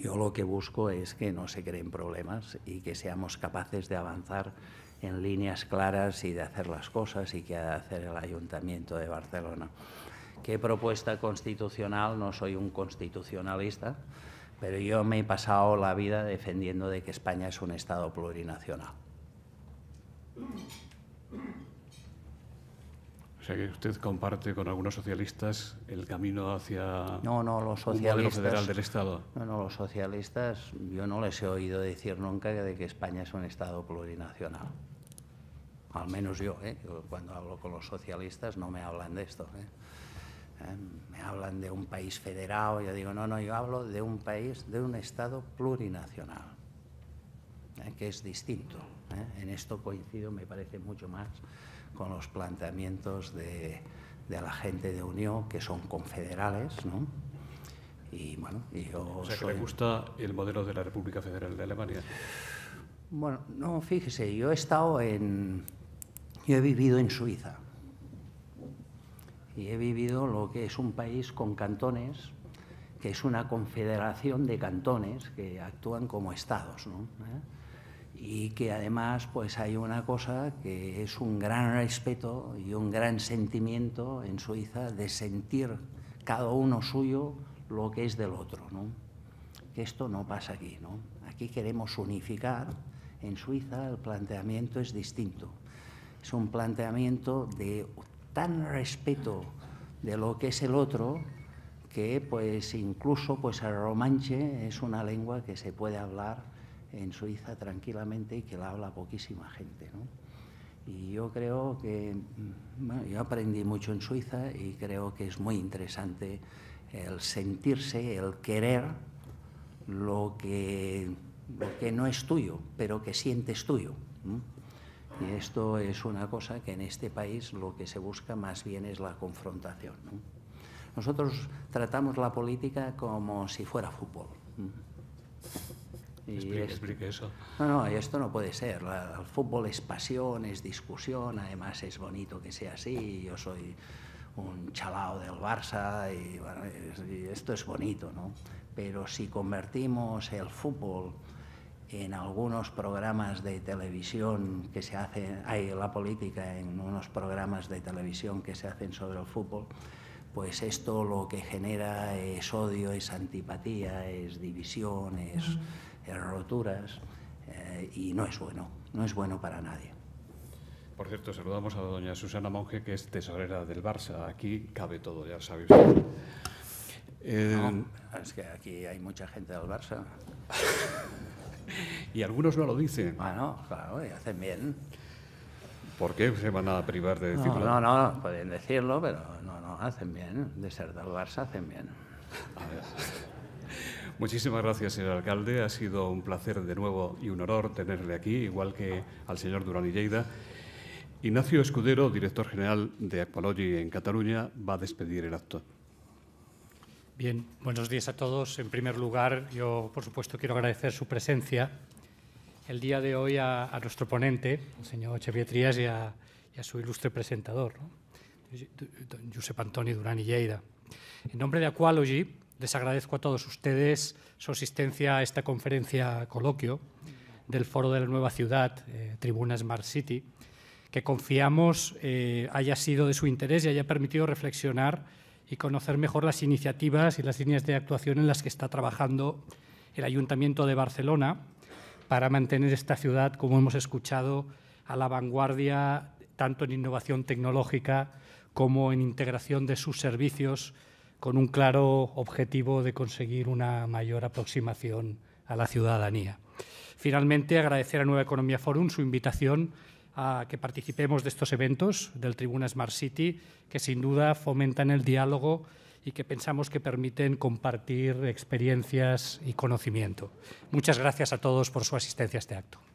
Yo lo que busco es que no se creen problemas y que seamos capaces de avanzar en líneas claras y de hacer las cosas y que ha de hacer el Ayuntamiento de Barcelona. ¿Qué propuesta constitucional? No soy un constitucionalista, pero yo me he pasado la vida defendiendo de que España es un Estado plurinacional. O sea que usted comparte con algunos socialistas el camino hacia no, no, los socialistas, modelo federal del Estado. No, no, los socialistas, yo no les he oído decir nunca de que España es un Estado plurinacional al menos ¿eh? yo, cuando hablo con los socialistas no me hablan de esto. ¿eh? Eh, me hablan de un país federado, yo digo, no, no, yo hablo de un país, de un Estado plurinacional, que es distinto. En esto coincido, me parece, mucho más con los planteamientos de, la gente de Unión, que son confederales, ¿no? Y bueno, o sea, que le gusta el modelo de la República Federal de Alemania? Bueno, no, fíjese, yo he estado en, yo he vivido en Suiza y he vivido lo que es un país con cantones, que es una confederación de cantones que actúan como estados. ¿Eh? Y que además pues, hay una cosa que es un gran respeto y un gran sentimiento en Suiza de sentir cada uno suyo lo que es del otro. Que esto no pasa aquí. Aquí queremos unificar. En Suiza el planteamiento es distinto es un planteamiento de tan respeto de lo que es el otro que pues incluso pues el romanche es una lengua que se puede hablar en Suiza tranquilamente y que la habla poquísima gente. ¿no? Y yo creo que, bueno, yo aprendí mucho en Suiza y creo que es muy interesante el sentirse, el querer lo que, que no es tuyo, pero que sientes tuyo. Y esto es una cosa que en este país lo que se busca más bien es la confrontación. Nosotros tratamos la política como si fuera fútbol. Y explique, esto, eso. No, no, esto no puede ser. el fútbol es pasión, es discusión, además es bonito que sea así. Yo soy un chalao del Barça y, y esto es bonito, ¿no? Pero si convertimos el fútbol en algunos programas de televisión que se hacen, hay la política en unos programas de televisión que se hacen sobre el fútbol, pues esto lo que genera es odio, es antipatía, es división, es, roturas eh, y no es bueno, no es bueno para nadie. Por cierto, saludamos a doña Susana Monge, que es tesorera del Barça. Aquí cabe todo, ya sabéis. Eh, es que aquí hay mucha gente del Barça. y algunos no lo dicen. Bueno, claro, y hacen bien. ¿Por qué se van a privar de decirlo? No, no, pueden decirlo, pero no, no, hacen bien. De ser del Barça, hacen bien. Muchísimas gracias, señor alcalde. Ha sido un placer de nuevo y un honor tenerle aquí, igual que al señor Durán y Ignacio Escudero, director general de Aqualogy en Cataluña, va a despedir el acto. Bien, buenos días a todos. En primer lugar, yo, por supuesto, quiero agradecer su presencia el día de hoy a, nuestro ponente, el señor Echeverría y a, su ilustre presentador, don Josep Antoni Durán y Lleida. En nombre de Aqualogy, les agradezco a todos ustedes su asistencia a esta conferencia coloquio del Foro de la Nueva Ciudad, eh, Tribuna Smart City, que confiamos eh, haya sido de su interés y haya permitido reflexionar y conocer mejor las iniciativas y las líneas de actuación en las que está trabajando el Ayuntamiento de Barcelona para mantener esta ciudad, como hemos escuchado, a la vanguardia tanto en innovación tecnológica como en integración de sus servicios con un claro objetivo de conseguir una mayor aproximación a la ciudadanía. Finalmente, agradecer a Nueva Economía Forum su invitación a que participemos de estos eventos del Tribuna Smart City, que sin duda fomentan el diálogo y que pensamos que permiten compartir experiencias y conocimiento. Muchas gracias a todos por su asistencia a este acto.